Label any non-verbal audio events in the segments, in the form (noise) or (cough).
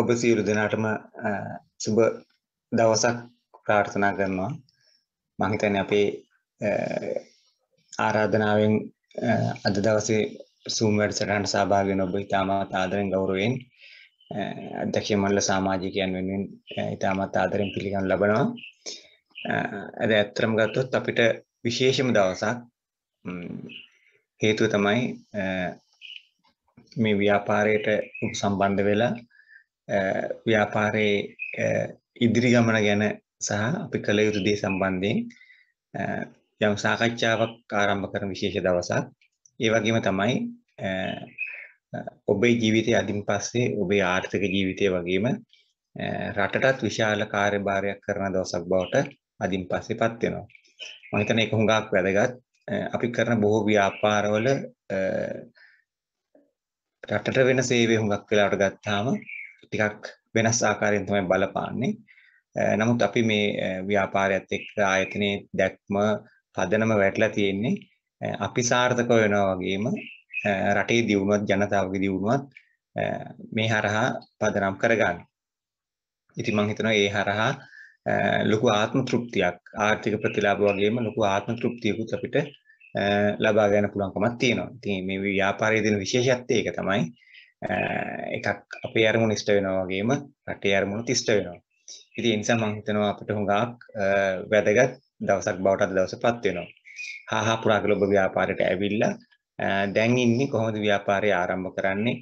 ඔබ සියලු දෙනාටම සුබ දවසක් ප්‍රාර්ථනා කරනවා මං හිතන්නේ අපේ ආරාධනාවෙන් අද දවසේ සූම් වැඩසටහනට සහභාගී වෙන ඔබ ඉතාමත් ආදරෙන් ගෞරවයෙන් අධ්‍යක්ෂ මණ්ඩල සමාජිකයන් වෙනුවෙන් ඉතාමත් ආදරෙන් පිළිගනු ලබනවා. අද ඇත්තටම ගත්තොත් අපිට විශේෂම දවසක් හේතුව තමයි මේ ව්‍යාපාරයට සම්බන්ධ වෙලා ව්‍යාපාරයේ ඉදිරි ගමන ගැන සහ අපි කළ යුතු දේ සම්බන්ධයෙන් යම් සාකච්ඡාවක් ආරම්භ කරන විශේෂ දවසක්. ඒ වගේම තමයි ඔබේ ජීවිතය අදින් පස්සේ ඔබේ ආර්ථික ජීවිතය වගේම රටටත් විශාල කාර්යභාරයක් කරන දවසක් බවට අදින් පස්සේ පත් වෙනවා. මම හිතන්නේ ඒක හුඟක් වැදගත්. අපි කරන බොහෝ ව්‍යාපාරවල රටට වෙන සේවය හුඟක් වෙලාවට ගත්තාම ටිකක් වෙනස් ආකාරයෙන් තමයි බලපාන්නේ. නමුත් අපි මේ ව්‍යාපාරයත් එක්ක ආයතනයේ දැක්ම පදනම වැටලා තියෙන්නේ අපි සාර්ථක වෙනවා වගේම රටේ දියුණුවත් ජනතාවගේ දියුණුවත් මේ හරහා පදනම් කරගන්න. ඉතින් මම හිතනවා ඒ හරහා ලොකු ආත්ම තෘප්තියක් ආර්ථික ප්‍රතිලාභ වගේම ලොකු ආත්ම තෘප්තියකුත් අපිට ලබා ගන්න පුළුවන්කමක් තියෙනවා. ඉතින් මේ ව්‍යාපාරයේ දෙන විශේෂත්වය ඒක තමයි එකක් අපේ අරමුණ ඉෂ්ට වෙනවා වගේම රටේ අරමුණ තිෂ්ට වෙනවා. ඉතින් ඒ නිසා මම හිතනවා අපිට හුඟක් වැදගත් දවසක් බවට අද දවසපත් වෙනවා. හාහා පුරාගලොබ ව්‍යාපාරයට ඇවිල්ලා දැන් ඉන්නේ කොහොමද ව්‍යාපාරය ආරම්භ කරන්නේ?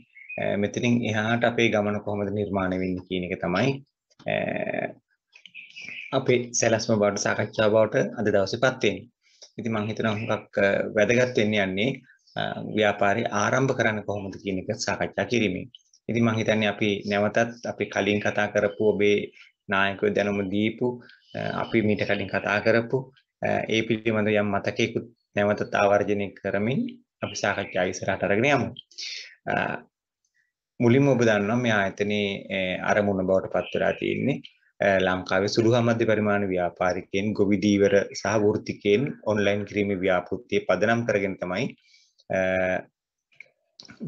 මෙතනින් එහාට අපේ ගමන කොහොමද නිර්මාණය වෙන්නේ කියන එක තමයි අපේ සැලැස්ම බවට සාකච්ඡා බවට අද දවසේපත් වෙන්නේ. ඉතින් මම හිතනවා හුඟක් වැදගත් වෙන්න යන්නේ ව්‍යාපාරය ආරම්භ කරන්න කොහොමද කියන එක සාකච්ඡා කිරීමෙන්. ඉතින් මම හිතන්නේ අපි නැවතත් අපි කලින් කතා කරපු ඔබේ නායකයෝ දැනුම දීපු අපි මීට කලින් කතා කරපු ඒ පිළිබඳ යම් මතකයකුත් නැවතත් ආවර්ජනය කරමින් අපි සාකච්ඡා ඉස්සරහට අරගෙන යමු. මුලින්ම ඔබ දන්නවා මේ ආයතනයේ අරමුණ බවට පත් වෙලා තියෙන්නේ ලංකාවේ සුළු හා මධ්‍ය පරිමාණ ව්‍යාපාරිකයන් ගොවිදීවර සහ වෘත්තිකයන් ඔන්ලයින් කිරීමේ ව්‍යාපෘතිය පදනම් කරගෙන තමයි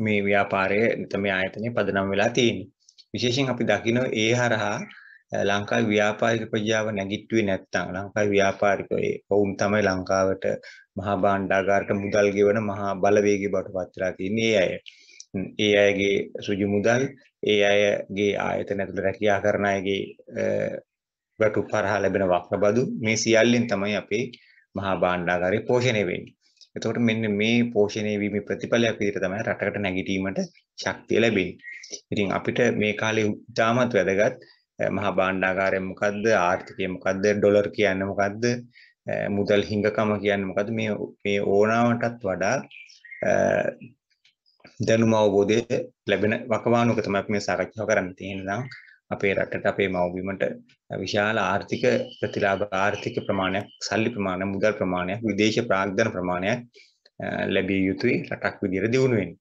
මේ ව්‍යාපාරය තමයි ආයතනය පදනම් වෙලා තියෙන්නේ. විශේෂයෙන් අපි දකින ඒ හරහා ලංකාවේ ව්‍යාපාරික ප්‍රජාව නැගිට්ටුවේ නැත්නම් ලංකාවේ ව්‍යාපාරික ඔවුන් තමයි ලංකාවට මහා භාණ්ඩාගාරට මුදල් ගෙවන මහා බලවේගී බවට පත් වෙලා තින්නේ අය. ඒ අයගේ සුජි මුදල්, ඒ අයගේ ආයතන ඇතුළේ රැකියා කරන අයගේ වැටුප් හරහා ලැබෙන වක්‍රබදු මේ සියල්ලෙන් තමයි අපේ මහා භාණ්ඩාගාරය පෝෂණය වෙන්නේ. එතකොට මෙන්න මේ පෝෂණය වීමේ ප්‍රතිඵලයක් විදිහට තමයි රටකට නැගිටීමට ශක්තිය ලැබෙන්නේ. ඉතින් අපිට මේ කාලේ ඉතාමත් වැදගත් මහා භාණ්ඩාගාරය මොකද්ද? ආර්ථිකය මොකද්ද? ඩොලර් කියන්නේ මොකද්ද? මුදල් හිඟකම කියන්නේ මොකද්ද? මේ මේ ඕනාවටත් වඩා දැනුම අවබෝධය ලැබෙන වකවානුවක තමයි අපි මේ සාකච්ඡාව කරන්නේ. එහෙනම් අපේ රටට අපේ මව්බිමට විශාල ආර්ථික ප්‍රතිලාභ ආර්ථික ප්‍රමාණයක් සල්ලි ප්‍රමාණයක් මුදල් ප්‍රමාණයක් විදේශ ප්‍රාග්ධන ප්‍රමාණයක් ලැබිය යුතුයි රටක් විදිහට දියුණු වෙන්න.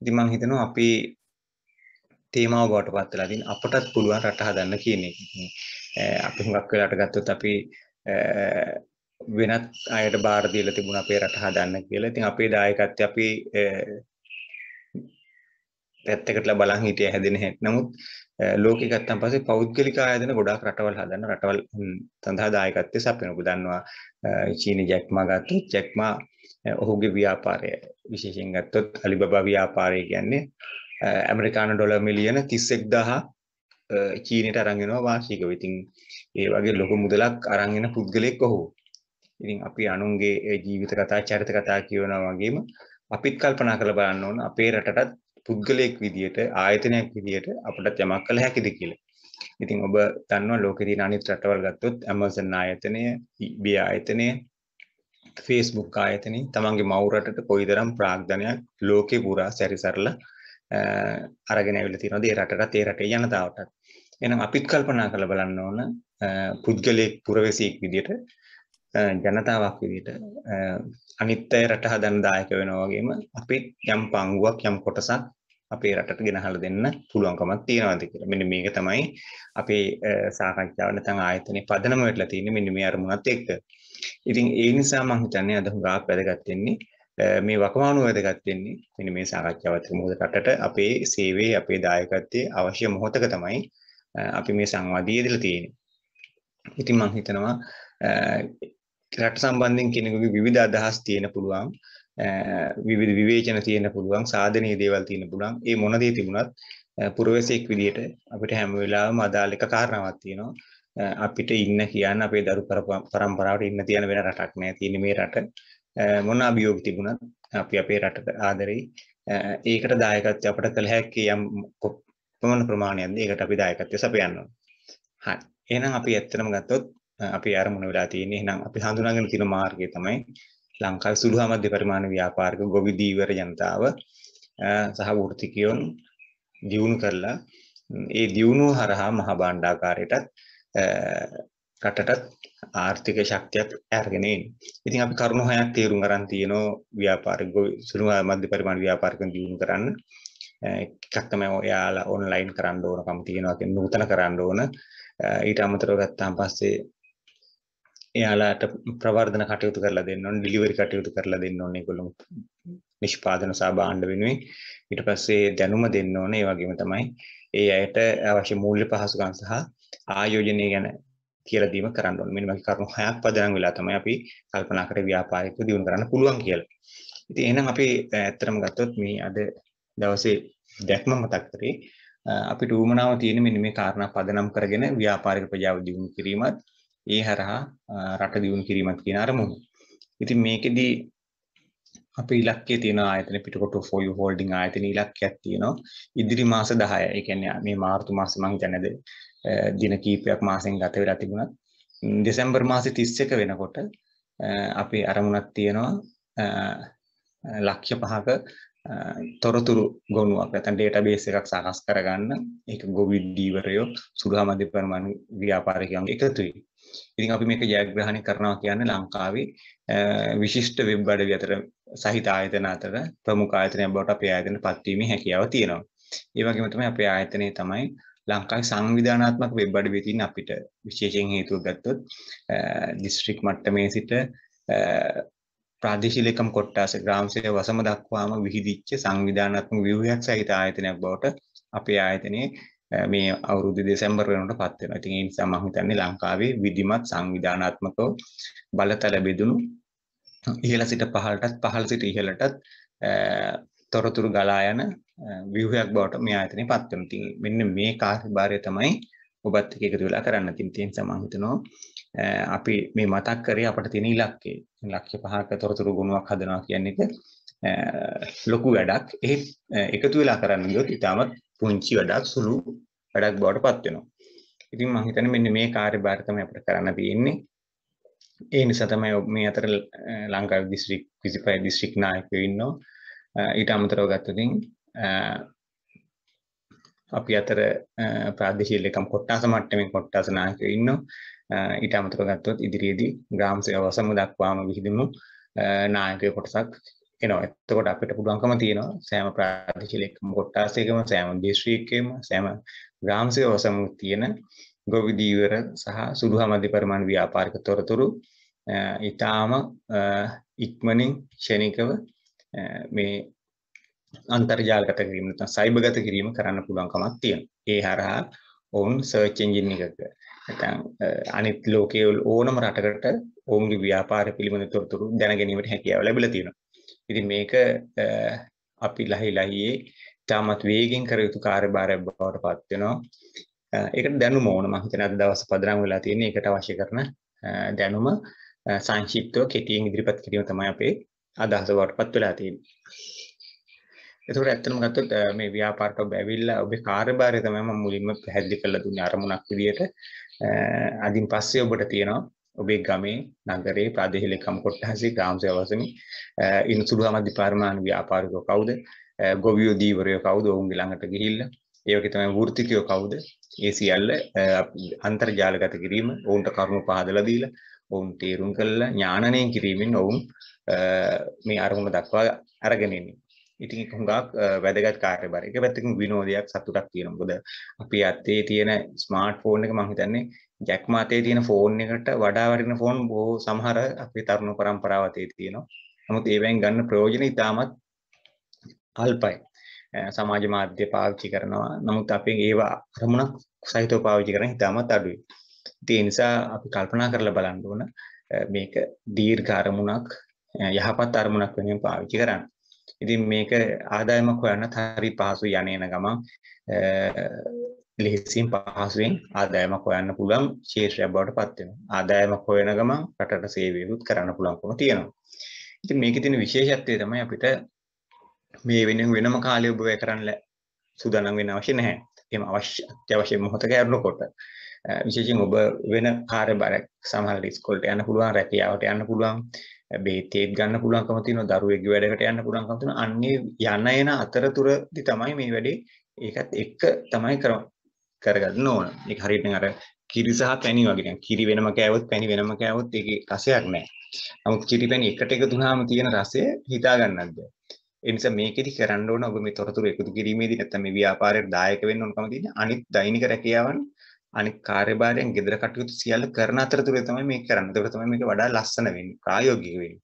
ඉතින් මම හිතනවා අපි තේමාව බවට පත් වෙලා තින් අපටත් පුළුවන් රට හදන්න කියන එක. අපි හුඟක් වෙලාට ගත්තොත් අපි වෙනත් අයට බාර දීලා තිබුණා අපේ රට හදන්න කියලා. ඉතින් අපේ දායකත්වය අපි පැත්තකට බලන් හිටිය හැදෙන හැටි. නමුත් ලෝකෙ ගත්තන් පස්සේ පෞද්ගලික ආයතන ගොඩාක් රටවල් හදන රටවල් සඳහා දායකත්වයේ සපයන ඔබ දන්නවා චීන ජැක්මා ගත්තොත් ජැක්මා ඔහුගේ ව්‍යාපාරය විශේෂයෙන් ගත්තොත් අලිබබා ව්‍යාපාරය කියන්නේ ඇමරිකානු ඩොලර් මිලියන 31000 චීනයට අරන් එනවා වාර්ෂිකව. ඉතින් ඒ වගේ ලොකු මුදලක් අරන් එන පුද්ගලෙක් ඔහු. ඉතින් අපි අනුන්ගේ ජීවිත කතා චරිත කතා කියනවා වගේම අපිත් කල්පනා කරලා බලන්න ඕන අපේ රටටත් පුද්ගලයෙක් විදියට ආයතනයක් විදියට අපට යමක් කළ හැකිද කියලා. ඉතින් ඔබ දන්නවා ලෝකේ තියෙන අනිත් රටවල් ගත්තොත් Amazon ආයතනය, eBay ආයතනය, Facebook ආයතනය තමන්ගේ මව් රටට කොයිතරම් ප්‍රාග්ධනයක් ලෝකේ පුරා සැරිසරලා අරගෙන ඇවිල්ලා තියෙනවද ඒ රටට ඒ රටේ ජනතාවට. එහෙනම් අපිත් කල්පනා කරලා බලන්න ඕන පුද්ගලයෙක් පුරවැසියෙක් විදියට ජනතාවක් විදිහට අනිත් රට හදන්න දායක වෙනවා වගේම අපි යම් පංගුවක් යම් කොටසක් අපේ රටට ගෙනහලා දෙන්න පුළුවන්කමක් තියෙනවාද කියලා. මෙන්න මේක තමයි අපේ සාකච්ඡාව නැත්නම් ආයතනයේ පදනම වෙලා තියෙන්නේ මෙන්න මේ අරමුණත් එක්ක. ඉතින් ඒ නිසා මම හිතන්නේ අද හුඟක් වැදගත් වෙන්නේ මේ වකවානුව වැදගත් වෙන්නේ මෙන්න මේ සාකච්ඡාව අතර මොකද රටට අපේ සේවයේ අපේ දායකත්වයේ අවශ්‍ය මොහොතක තමයි අපි මේ සංවාදයේ ඉඳලා තියෙන්නේ. ඉතින් මම හිතනවා රට සම්බන්ධයෙන් කෙනෙකුගේ විවිධ අදහස් තියෙන පුළුවන් විවිධ විවේචන තියෙන පුළුවන් සාධනීය දේවල් තියෙන පුළුවන් ඒ මොන දේ තිබුණත් පුරවැසියෙක් විදියට අපිට හැම වෙලාවෙම අදාළ එක කාරණාවක් තියෙනවා අපිට ඉන්න කියන්න අපේ දරු පරම්පරාවට ඉන්න තියෙන වෙන රටක් නෑ තියෙන්නේ මේ රට මොන අභියෝග තිබුණත් අපි අපේ රටට ආදරෙයි ඒකට දායකත්වය අපට කළ හැකි යම් කොපමණ ප්‍රමාණයක්ද ඒකට අපි දායකත්වය සපයන්න ඕන. හරි. එහෙනම් අපි ඇත්තටම ගත්තොත් අපි අරමුණ වෙලා තියෙන්නේ. එහෙනම් අපි හඳුනාගෙන තියෙන මාර්ගය තමයි ලංකාවේ සුළුහා මධ්‍ය පරිමාණ ව්‍යාපාරික ගොවිදීවර ජනතාව සහ වෘත්තිකයන් දියුණු කරලා ඒ දියුණුව හරහා මහා භාණ්ඩාකාරයටත් රටටත් ආර්ථික ශක්තියක් ඇරගෙන එන්නේ. ඉතින් අපි කරුණු හයක් තේරුම් ගන්න තියෙනවා ව්‍යාපාරික සුළුහා මධ්‍ය පරිමාණ ව්‍යාපාරිකම් දියුණු කරන්න. එකක් තමයි ඔයාලා ඔන්ලයින් කරන්න ඕනකම තියෙනවා කියන්නේ නූතන කරන්න ඕන. ඊට අමතරව ගත්තාන් පස්සේ එයාලාට ප්‍රවර්ධන කටයුතු කරලා දෙන්න ඕනේ ඩිලිවරි කටයුතු කරලා දෙන්න ඕනේ ඒගොල්ලෝ නිෂ්පාදන සහ භාණ්ඩ වෙනුවෙන් ඊට පස්සේ දැනුම දෙන්න ඕනේ ඒ වගේම තමයි ඒ අයට අවශ්‍ය මූල්‍ය පහසුකම් සහ ආයෝජනය ගැන කියලා දීම කරන්න ඕනේ මෙන්න වගේ කරුණු හයක් පදනම් වෙලා තමයි අපි කල්පනා කරේ ව්‍යාපාරික දියුණු කරන්න පුළුවන් කියලා. ඉතින් එහෙනම් අපි ඇත්තටම ගත්තොත් මේ අද දවසේ දැක්ම මතක් කරේ අපිට ඌමනාව තියෙන මෙන්න මේ කාරණා පදනම් කරගෙන ව්‍යාපාරික ප්‍රජාව දියුණු කිරීමත් ඒ හරහා රට දියුණු කිරීමත් කියන අරමුණ. ඉතින් මේකෙදි අපේ ඉලක්කයේ තියෙන ආයතන පිටකොට for you holding ආයතන ඉලක්කයක් තියෙනවා. ඉදිරි මාස 10. ඒ කියන්නේ මේ මාර්තු මාසේ මම හිතන්නේ දින කීපයක් මාසෙන් ගත වෙලා තිබුණත් දෙසැම්බර් මාසේ 31 වෙනකොට අපේ අරමුණක් තියෙනවා ලක්ෂ්‍ය පහක තොරතුරු ගොනුවක් ඇතන් ඩේටබේස් එකක් සකස් කරගන්න එක ගොවිඩ්ඩීවරයෝ සුරහමධ්‍ය පරමණ ව්‍යාපාරකයන් එකතුයි. ඉතින් අපි මේක ජයග්‍රහණය කරනවා කියන්නේ ලංකාවේ විශිෂ්ට වෙබ් අඩවි අතර සහිත ආයතන අතර ප්‍රමුඛ ආයතනයක් බවට අපේ ආයතන පත්වීමේ හැකියාව තියෙනවා. ඒ වගේම තමයි අපේ ආයතනයේ තමයි ලංකාවේ සංවිධානාත්මක වෙබ් අඩවිය තියෙන අපිට විශේෂයෙන් හේතුව ගත්තොත් දිස්ත්‍රික් මට්ටමේ සිට ප්‍රාදේශීයකම් කොට්ටාස ග්‍රාම සේවය වසම දක්වාම විහිදිච්ච සංවිධානාත්මක ව්‍යුහයක් සහිත ආයතනයක් බවට අපේ ආයතනයේ මේ අවුරුදු දෙසැම්බර් වෙනකොට පත් වෙනවා. ඉතින් ඒ නිසා මම හිතන්නේ ලංකාවේ විධිමත් සංවිධානාත්මකව බලතල බෙදුණු ඉහළ සිට පහළටත් පහළ සිට ඉහළටත් තොරතුරු ගලා යන ව්‍යුහයක් බවට මේ ආයතනය පත් වෙනවා. ඉතින් මෙන්න මේ කාර්යභාරය තමයි ඔබත් එක්ක එකතු වෙලා කරන්න. ඉතින් ඒ නිසා මම හිතනවා අපි මේ මතක් කරේ අපට තියෙන ඉලක්කේ ලක්ෂ්‍ය පහක තොරතුරු ගුණාවක් හදනවා කියන එක ලොකු වැඩක් ඒ එකතු වෙලා කරන්න ගියොත් ඉතාමත් පුංචි වැඩක් සුළු වැඩක් බවට පත් වෙනවා. ඉතින් මම හිතන්නේ මෙන්න මේ කාර්යභාරය තමයි අපිට කරන්න තියෙන්නේ. ඒ නිසා තමයි මේ අතර ලංකාවේ දිස්ත්‍රික් 25 දිස්ත්‍රික් නායකයෝ ඉන්නවා. ඊට අමතරව ගත්තොතින් අපි අතර ප්‍රාදේශීය ලේකම් කොට්ටාස මට්ටමේ කොට්ටාස නායකයෝ ඉන්නවා. ඊට අමතරව ගත්තොත් ඉදිරියේදී ග්‍රාම සේවාසම දක්වාම විහිදෙමු නායකයෝ කොටසක් එනවා. එතකොට අපිට පුළුවන්කම තියෙනවා සෑම ප්‍රාදේශීයකම කොට්ටාසයකම සෑම දිස්ත්‍රික්කයකම සෑම ග්‍රාම සේවාසම තියෙන ගොවිදීවර සහ සුළු හමදි පරිමාණ ව්‍යාපාරික තොරතුරු ඊටාම ඉක්මනින් ක්ෂණිකව මේ අන්තර්ජාලගත කිරීම නැත්නම් සයිබර්ගත කිරීම කරන්න පුළුවන්කමක් තියෙනවා. ඒ හරහා ඔවුන් සර්ච් එන්ජින් එකක නැත්නම් අනිත් ලෝකයේ ඕනම රටකට ඔවුන්ගේ ව්‍යාපාර පිළිබඳ තොරතුරු දැනගැනීමට හැකියාව ලැබිලා තියෙනවා. ඉතින් මේක අපි ලහි ලහියේ තාමත් වේගෙන් කර යුතු කාර්යභාරයක් බවට පත් වෙනවා. ඒකට දැනුම ඕන මම හිතන අද දවස් පදනම් වෙලා තියෙන ඒකට අවශ්‍ය කරන දැනුම සංක්ෂිප්තව කෙටියෙන් ඉදිරිපත් කිරීම තමයි අපේ අදහස බවට පත් වෙලා තියෙන්නේ. එතකොට ඇත්තටම ගත්තොත් මේ ව්‍යාපාරක ඔබ ඇවිල්ලා ඔබේ කාර්යභාරය තමයි මම මුලින්ම පැහැදිලි කරලා දුන්නේ අරමුණක් විදියට. අදින් පස්සේ ඔබට තියෙනවා ඔබේ ගමේ නගරේ ප්‍රාදේශීය ලේකම් කොට්ටාසේ ග්‍රාම සේවසනි ඉන්සුරුහා මධ්‍ය පාරමාණු ව්‍යාපාරිකයෝ කවුද? ගොවියෝ දීවරයෝ කවුද? ඔවුන්ගේ ළඟට ගිහිල්ලා ඒ වගේ තමයි වෘත්තිකයෝ කවුද? ඒ සියල්ල අන්තර්ජාලගත කිරීම, ඔවුන්ට කරුණු පහදලා දීලා, ඔවුන් තීරුම් කළා ඥානණය කිරීමෙන් ඔවුන් මේ අරමුණ දක්වා අරගෙන ඉන්නේ. ඉතින් ඒක හුඟක් වැදගත් කාර්යභාරය. ඒක පැත්තකින් විනෝදයක් සතුටක් තියෙනවා. මොකද අපි අතේ තියෙන ස්මාර්ට් ෆෝන් එක මම හිතන්නේ ජැක් මාතේ තියෙන ෆෝන් එකට වඩා වටින ෆෝන් බොහෝ සමහර අපේ තරුණ පරම්පරාව අතේ තියෙනවා. නමුත් ඒවෙන් ගන්න ප්‍රයෝජන ඉතාමත් අල්පයි. සමාජ මාධ්‍ය පාවිච්චි කරනවා. නමුත් අපි ඒවා අරමුණක් සහිතව පාවිච්චි කරන ඉතාමත් අඩුයි. ඒ නිසා අපි කල්පනා කරලා බලන්න ඕන මේක දීර්ඝ අරමුණක් යහපත් අරමුණක් වෙනුවෙන් පාවිච්චි කරන්න. ඉතින් මේක ආදායමක් හොයන්නත් හරි පහසුයි යන්නේන ගමන් ලෙහසින් පහසුවෙන් ආදායමක් හොයන්න පුළුවන් ශේෂ්‍රයක් බවට පත් වෙනවා. ආදායමක් හොයන ගමන් රටට සේවයකුත් කරන්න පුළුවන්කම තියෙනවා. ඉතින් මේකේ තියෙන විශේෂත්වය තමයි අපිට මේ වෙන වෙනම කාලය ඔබ වැය කරන්න සූදානම් වෙන්න අවශ්‍ය නැහැ. එහෙම අවශ්‍ය අත්‍යවශ්‍ය මොහොතක යනකොට විශේෂයෙන් ඔබ වෙන කාර්යභාරයක් සමහර ඉස්කෝලට යන්න පුළුවන් රැකියාවට යන්න පුළුවන් බේතේත් ගන්න පුළුවන්කම තියෙනවා දරුවෙක්ගේ වැඩකට යන්න පුළුවන්කම තියෙනවා අන්නේ යන එන අතරතුරදී තමයි මේ වැඩේ ඒකත් එක්ක තමයි කරගන්න ඕන ඒක හරියට අර කිරි සහ පැණි වගේ නිකන් කිරි වෙනම කෑවොත් පැණි වෙනම කෑවොත් ඒකේ රසයක් නැහැ නමුත් කිරි පැණි එකට එකතුනහම තියෙන රසය හිතා ගන්නත් බැහැ ඒ නිසා මේකෙදි කරන්න ඕන ඔබ මේ තොරතුරු එකතු කිරීමේදී නැත්නම් මේ ව්‍යාපාරයට දායක වෙන්න ඕනකම තියෙන අනිත් දෛනික රැකියාවන් අනික කාර්යභාරයෙන් ගෙදර කටයුතු සියල්ල කරන අතරතුරේ තමයි මේක කරන්නේ. ඒක තමයි මේක වඩා ලස්සන වෙන්නේ, ප්‍රායෝගික වෙන්නේ.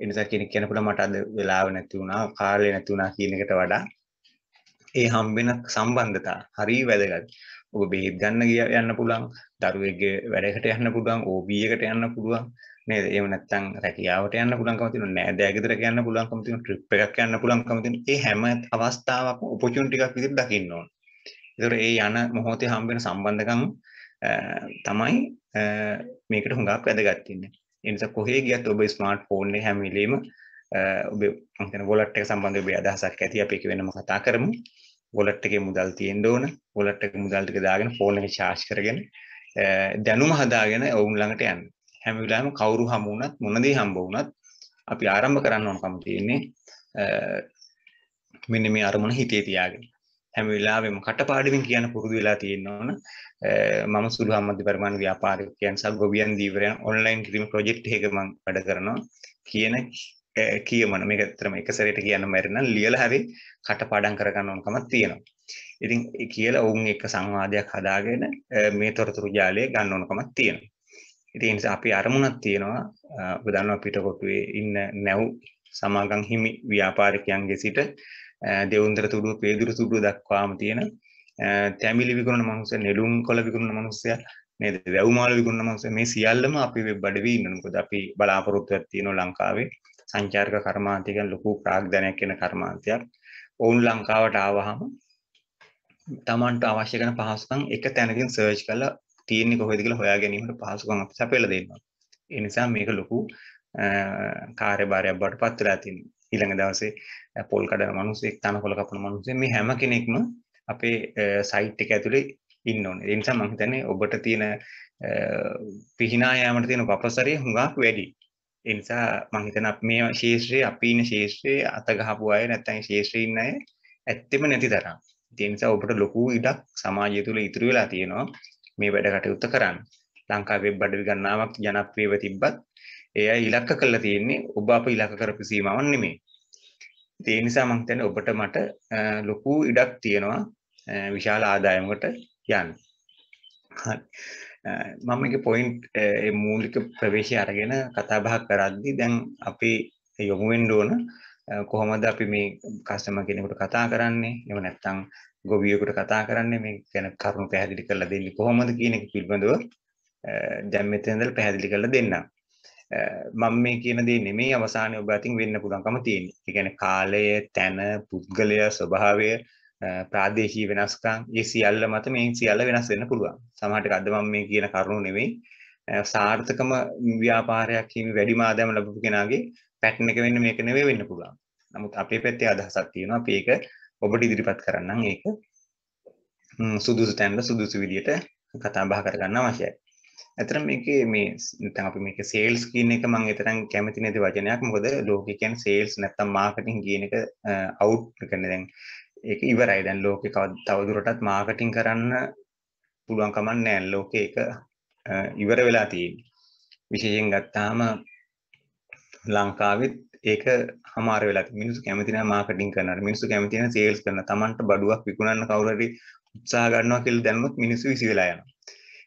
ඒ නිසා කෙනෙක් කියන පුළුවන් මට අද වෙලාව නැති වුණා, කාලය නැති වුණා කියන එකට වඩා ඒ හම්බෙන සම්බන්ධතා හරි වැදගත්. ඔබ බෙහෙත් ගන්න යන්න පුළුවන්, දරුවෙක්ගේ වැඩකට යන්න පුළුවන්, OB එකට යන්න පුළුවන්. නේද? එහෙම නැත්නම් රැකියාවට යන්න පුළුවන්කම තියෙනවා, නෑදෑ ගෙදරට යන්න පුළුවන්කම තියෙනවා, ට්‍රිප් එකක් යන්න පුළුවන්කම තියෙනවා. ඒ හැම අවස්ථාවකම ඔපචුනිටි එකක් විදිහට දකින්න ඕනේ. ඒතර ඒ යන මොහොතේ හම්බ වෙන සම්බන්ධකම් තමයි මේකට හුඟක් වැදගත් වෙන්නේ. ඒ නිසා කොහේ ගියත් ඔබ ස්මාර්ට් ෆෝන් එක හැම වෙලෙම ඔබ මම කියන වොලට් එක සම්බන්ධව ඔබේ අදහසක් ඇති අපි ඒක වෙනම කතා කරමු. වොලට් එකේ මුදල් තියෙන්න ඕන. වොලට් එකේ මුදල් ටික දාගෙන ෆෝන් එක charge කරගෙන දැනුම හදාගෙන ඔවුන් ළඟට යන්න. හැම වෙලාවෙම කවුරු හමු වුණත් මොන දේ හම්බ වුණත් අපි ආරම්භ කරන්න ඕනකම තියෙන්නේ මෙන්න මේ අරමුණ හිතේ තියාගෙන. හැම වෙලාවෙම කටපාඩමින් කියන පුරුදු වෙලා තියෙන්න ඕන. මම සුළු හම්මදි පරිමාණ ව්‍යාපාරිකයන් සහ ගොවියන් දීවරයන් ඔන්ලයින් කිරීම ප්‍රොජෙක්ට් එකක මම වැඩ කරනවා. කියන කියමන මේක ඇත්තටම එක සැරේට කියන්න බැරි නම් ලියලා හරි කටපාඩම් කරගන්න ඕනකමක් තියෙනවා. ඉතින් කියලා වුන් එක සංවාදයක් හදාගෙන මේ තොරතුරු ජාලය ගන්න ඕනකමක් තියෙනවා. ඉතින් ඒ නිසා අපි අරමුණක් තියෙනවා ඔබ දන්නවා පිටකොටුවේ ඉන්න නැව් සමාගම් හිමි ව්‍යාපාරිකයන්ගේ සිට Eh, දෙවුන්දර තුඩුව පේදුරු තුඩුව දක්වාම තියෙන eh, තැමිලි විකුණන මනුස්සය නෙළුම් කොළ විකුණන මනුස්සයා නේද වැව්මාල විකුණන මනුස්සය මේ සියල්ලම අපි වෙබ් අඩවියේ ඉන්නවා මොකද අපි බලාපොරොත්තුවක් තියෙනවා ලංකාවේ සංචාරක කර්මාන්තය කියන්නේ ලොකු ප්‍රාග්ධනයක් වෙන කර්මාන්තයක් ඔවුන් ලංකාවට ආවහම තමන්ට අවශ්‍ය කරන පහසුකම් එක තැනකින් සර්ච් කරලා තියෙන්නේ කොහෙද කියලා හොයා ගැනීමට පහසුකම් අපි සපයලා දෙනවා. ඒ නිසා මේක ලොකු eh, කාර්යභාරයක් බවට පත් වෙලා තියෙනවා. ඊළඟ දවසේ පොල් කඩන මනුස්සෙක් තනකොළ කපන මනුස්සයෙක් මේ හැම කෙනෙක්ම අපේ සයිට් එක ඇතුලේ ඉන්න ඕනේ. ඒ නිසා මම හිතන්නේ ඔබට තියෙන පිහිනා යාමට තියෙන වපසරේ හුඟක් වැඩි. ඒ නිසා මම හිතන මේ ශේෂ්ත්‍රයේ අපි ඉන්න ශේෂ්ත්‍රයේ අත ගහපු අය නැත්නම් ශේෂ්ත්‍රයේ ඉන්න අය ඇත්තෙම නැති තරම්. ඒ නිසා ඔබට ලොකු ඉඩක් සමාජය තුල ඉතුරු වෙලා තියෙනවා මේ වැඩ කටයුත්ත කරන්න. ලංකා වෙබ් අඩවි ගණනාවක් ජනප්‍රියව තිබ්බත් ඒ අය ඉලක්ක කරලා තියෙන්නේ ඔබ අප ඉලක්ක කරපු සීමාවන් නෙමෙයි. ඒ නිසා මම හිතන්නේ ඔබට මට ලොකු ඉඩක් තියෙනවා විශාල ආදායමකට යන්න. හරි. මම මේක පොයින්ට් ඒ මූලික ප්‍රවේශය අරගෙන කතා බහ කරද්දී දැන් අපි යොමු වෙන්න ඕන කොහොමද අපි මේ කස්ටමර් කෙනෙකුට කතා කරන්නේ එහෙම නැත්නම් ගොවියෙකුට කතා කරන්නේ මේ ගැන කරුණු පැහැදිලි කරලා දෙන්නේ කොහොමද කියන එක පිළිබඳව දැන් මෙතන ඉඳලා පැහැදිලි කරලා දෙන්නම්. මම මේ කියන දේ නෙමෙයි අවසානයේ ඔබ අතින් වෙන්න පුළුවන්කම තියෙන්නේ. ඒ කියන්නේ කාලය, තැන, පුද්ගලයා, ස්වභාවය, ප්‍රාදේශීය වෙනස්කම්, ඒ සියල්ල මත මේ සියල්ල වෙනස් වෙන්න පුළුවන්. සමහරට අද මම මේ කියන කරුණු නෙමෙයි. සාර්ථකම ව්‍යාපාරයක් හිමි වැඩිම ආදායම ලැබපු කෙනාගේ පැටර්න් එක වෙන්න මේක නෙමෙයි වෙන්න පුළුවන්. නමුත් අපේ පැත්තේ අදහසක් තියෙනවා. අපි ඒක ඔබට ඉදිරිපත් කරන්නම් ඒක සුදුසු තැනට සුදුසු විදියට කතා බහ කරගන්න අවශ්‍යයි. ඇතර මේක මේ අපි මේක සේල්ස් කියන එක මං එතරම් කැමති නැති වචනයක් මොකද ලෝකෙ කියන්නේ සේල්ස් නැත්තම් මාකටිං කියන එක අවුට් කරන දැන් ඒක ඉවරයි දැන් ලෝකෙ තවදුරටත් මාකටිං කරන්න පුළුවන් කමක් නැහැ ලෝකෙ ඒක ඉවර වෙලා තියෙන්නේ විශේෂයෙන් ගත්තාම ලංකාවෙත් ඒක හමාර වෙලා මිනිස්සු කැමති නැහැ මාකටිං කරනවට මිනිස්සු කැමති නැහැ සේල්ස් කරන තමන්ට බඩුවක් විකුණන්න කවුරු හරි උත්සාහ ගන්නවා කියලා දැනුනොත් මිනිස්සු විසි වෙලා යනවා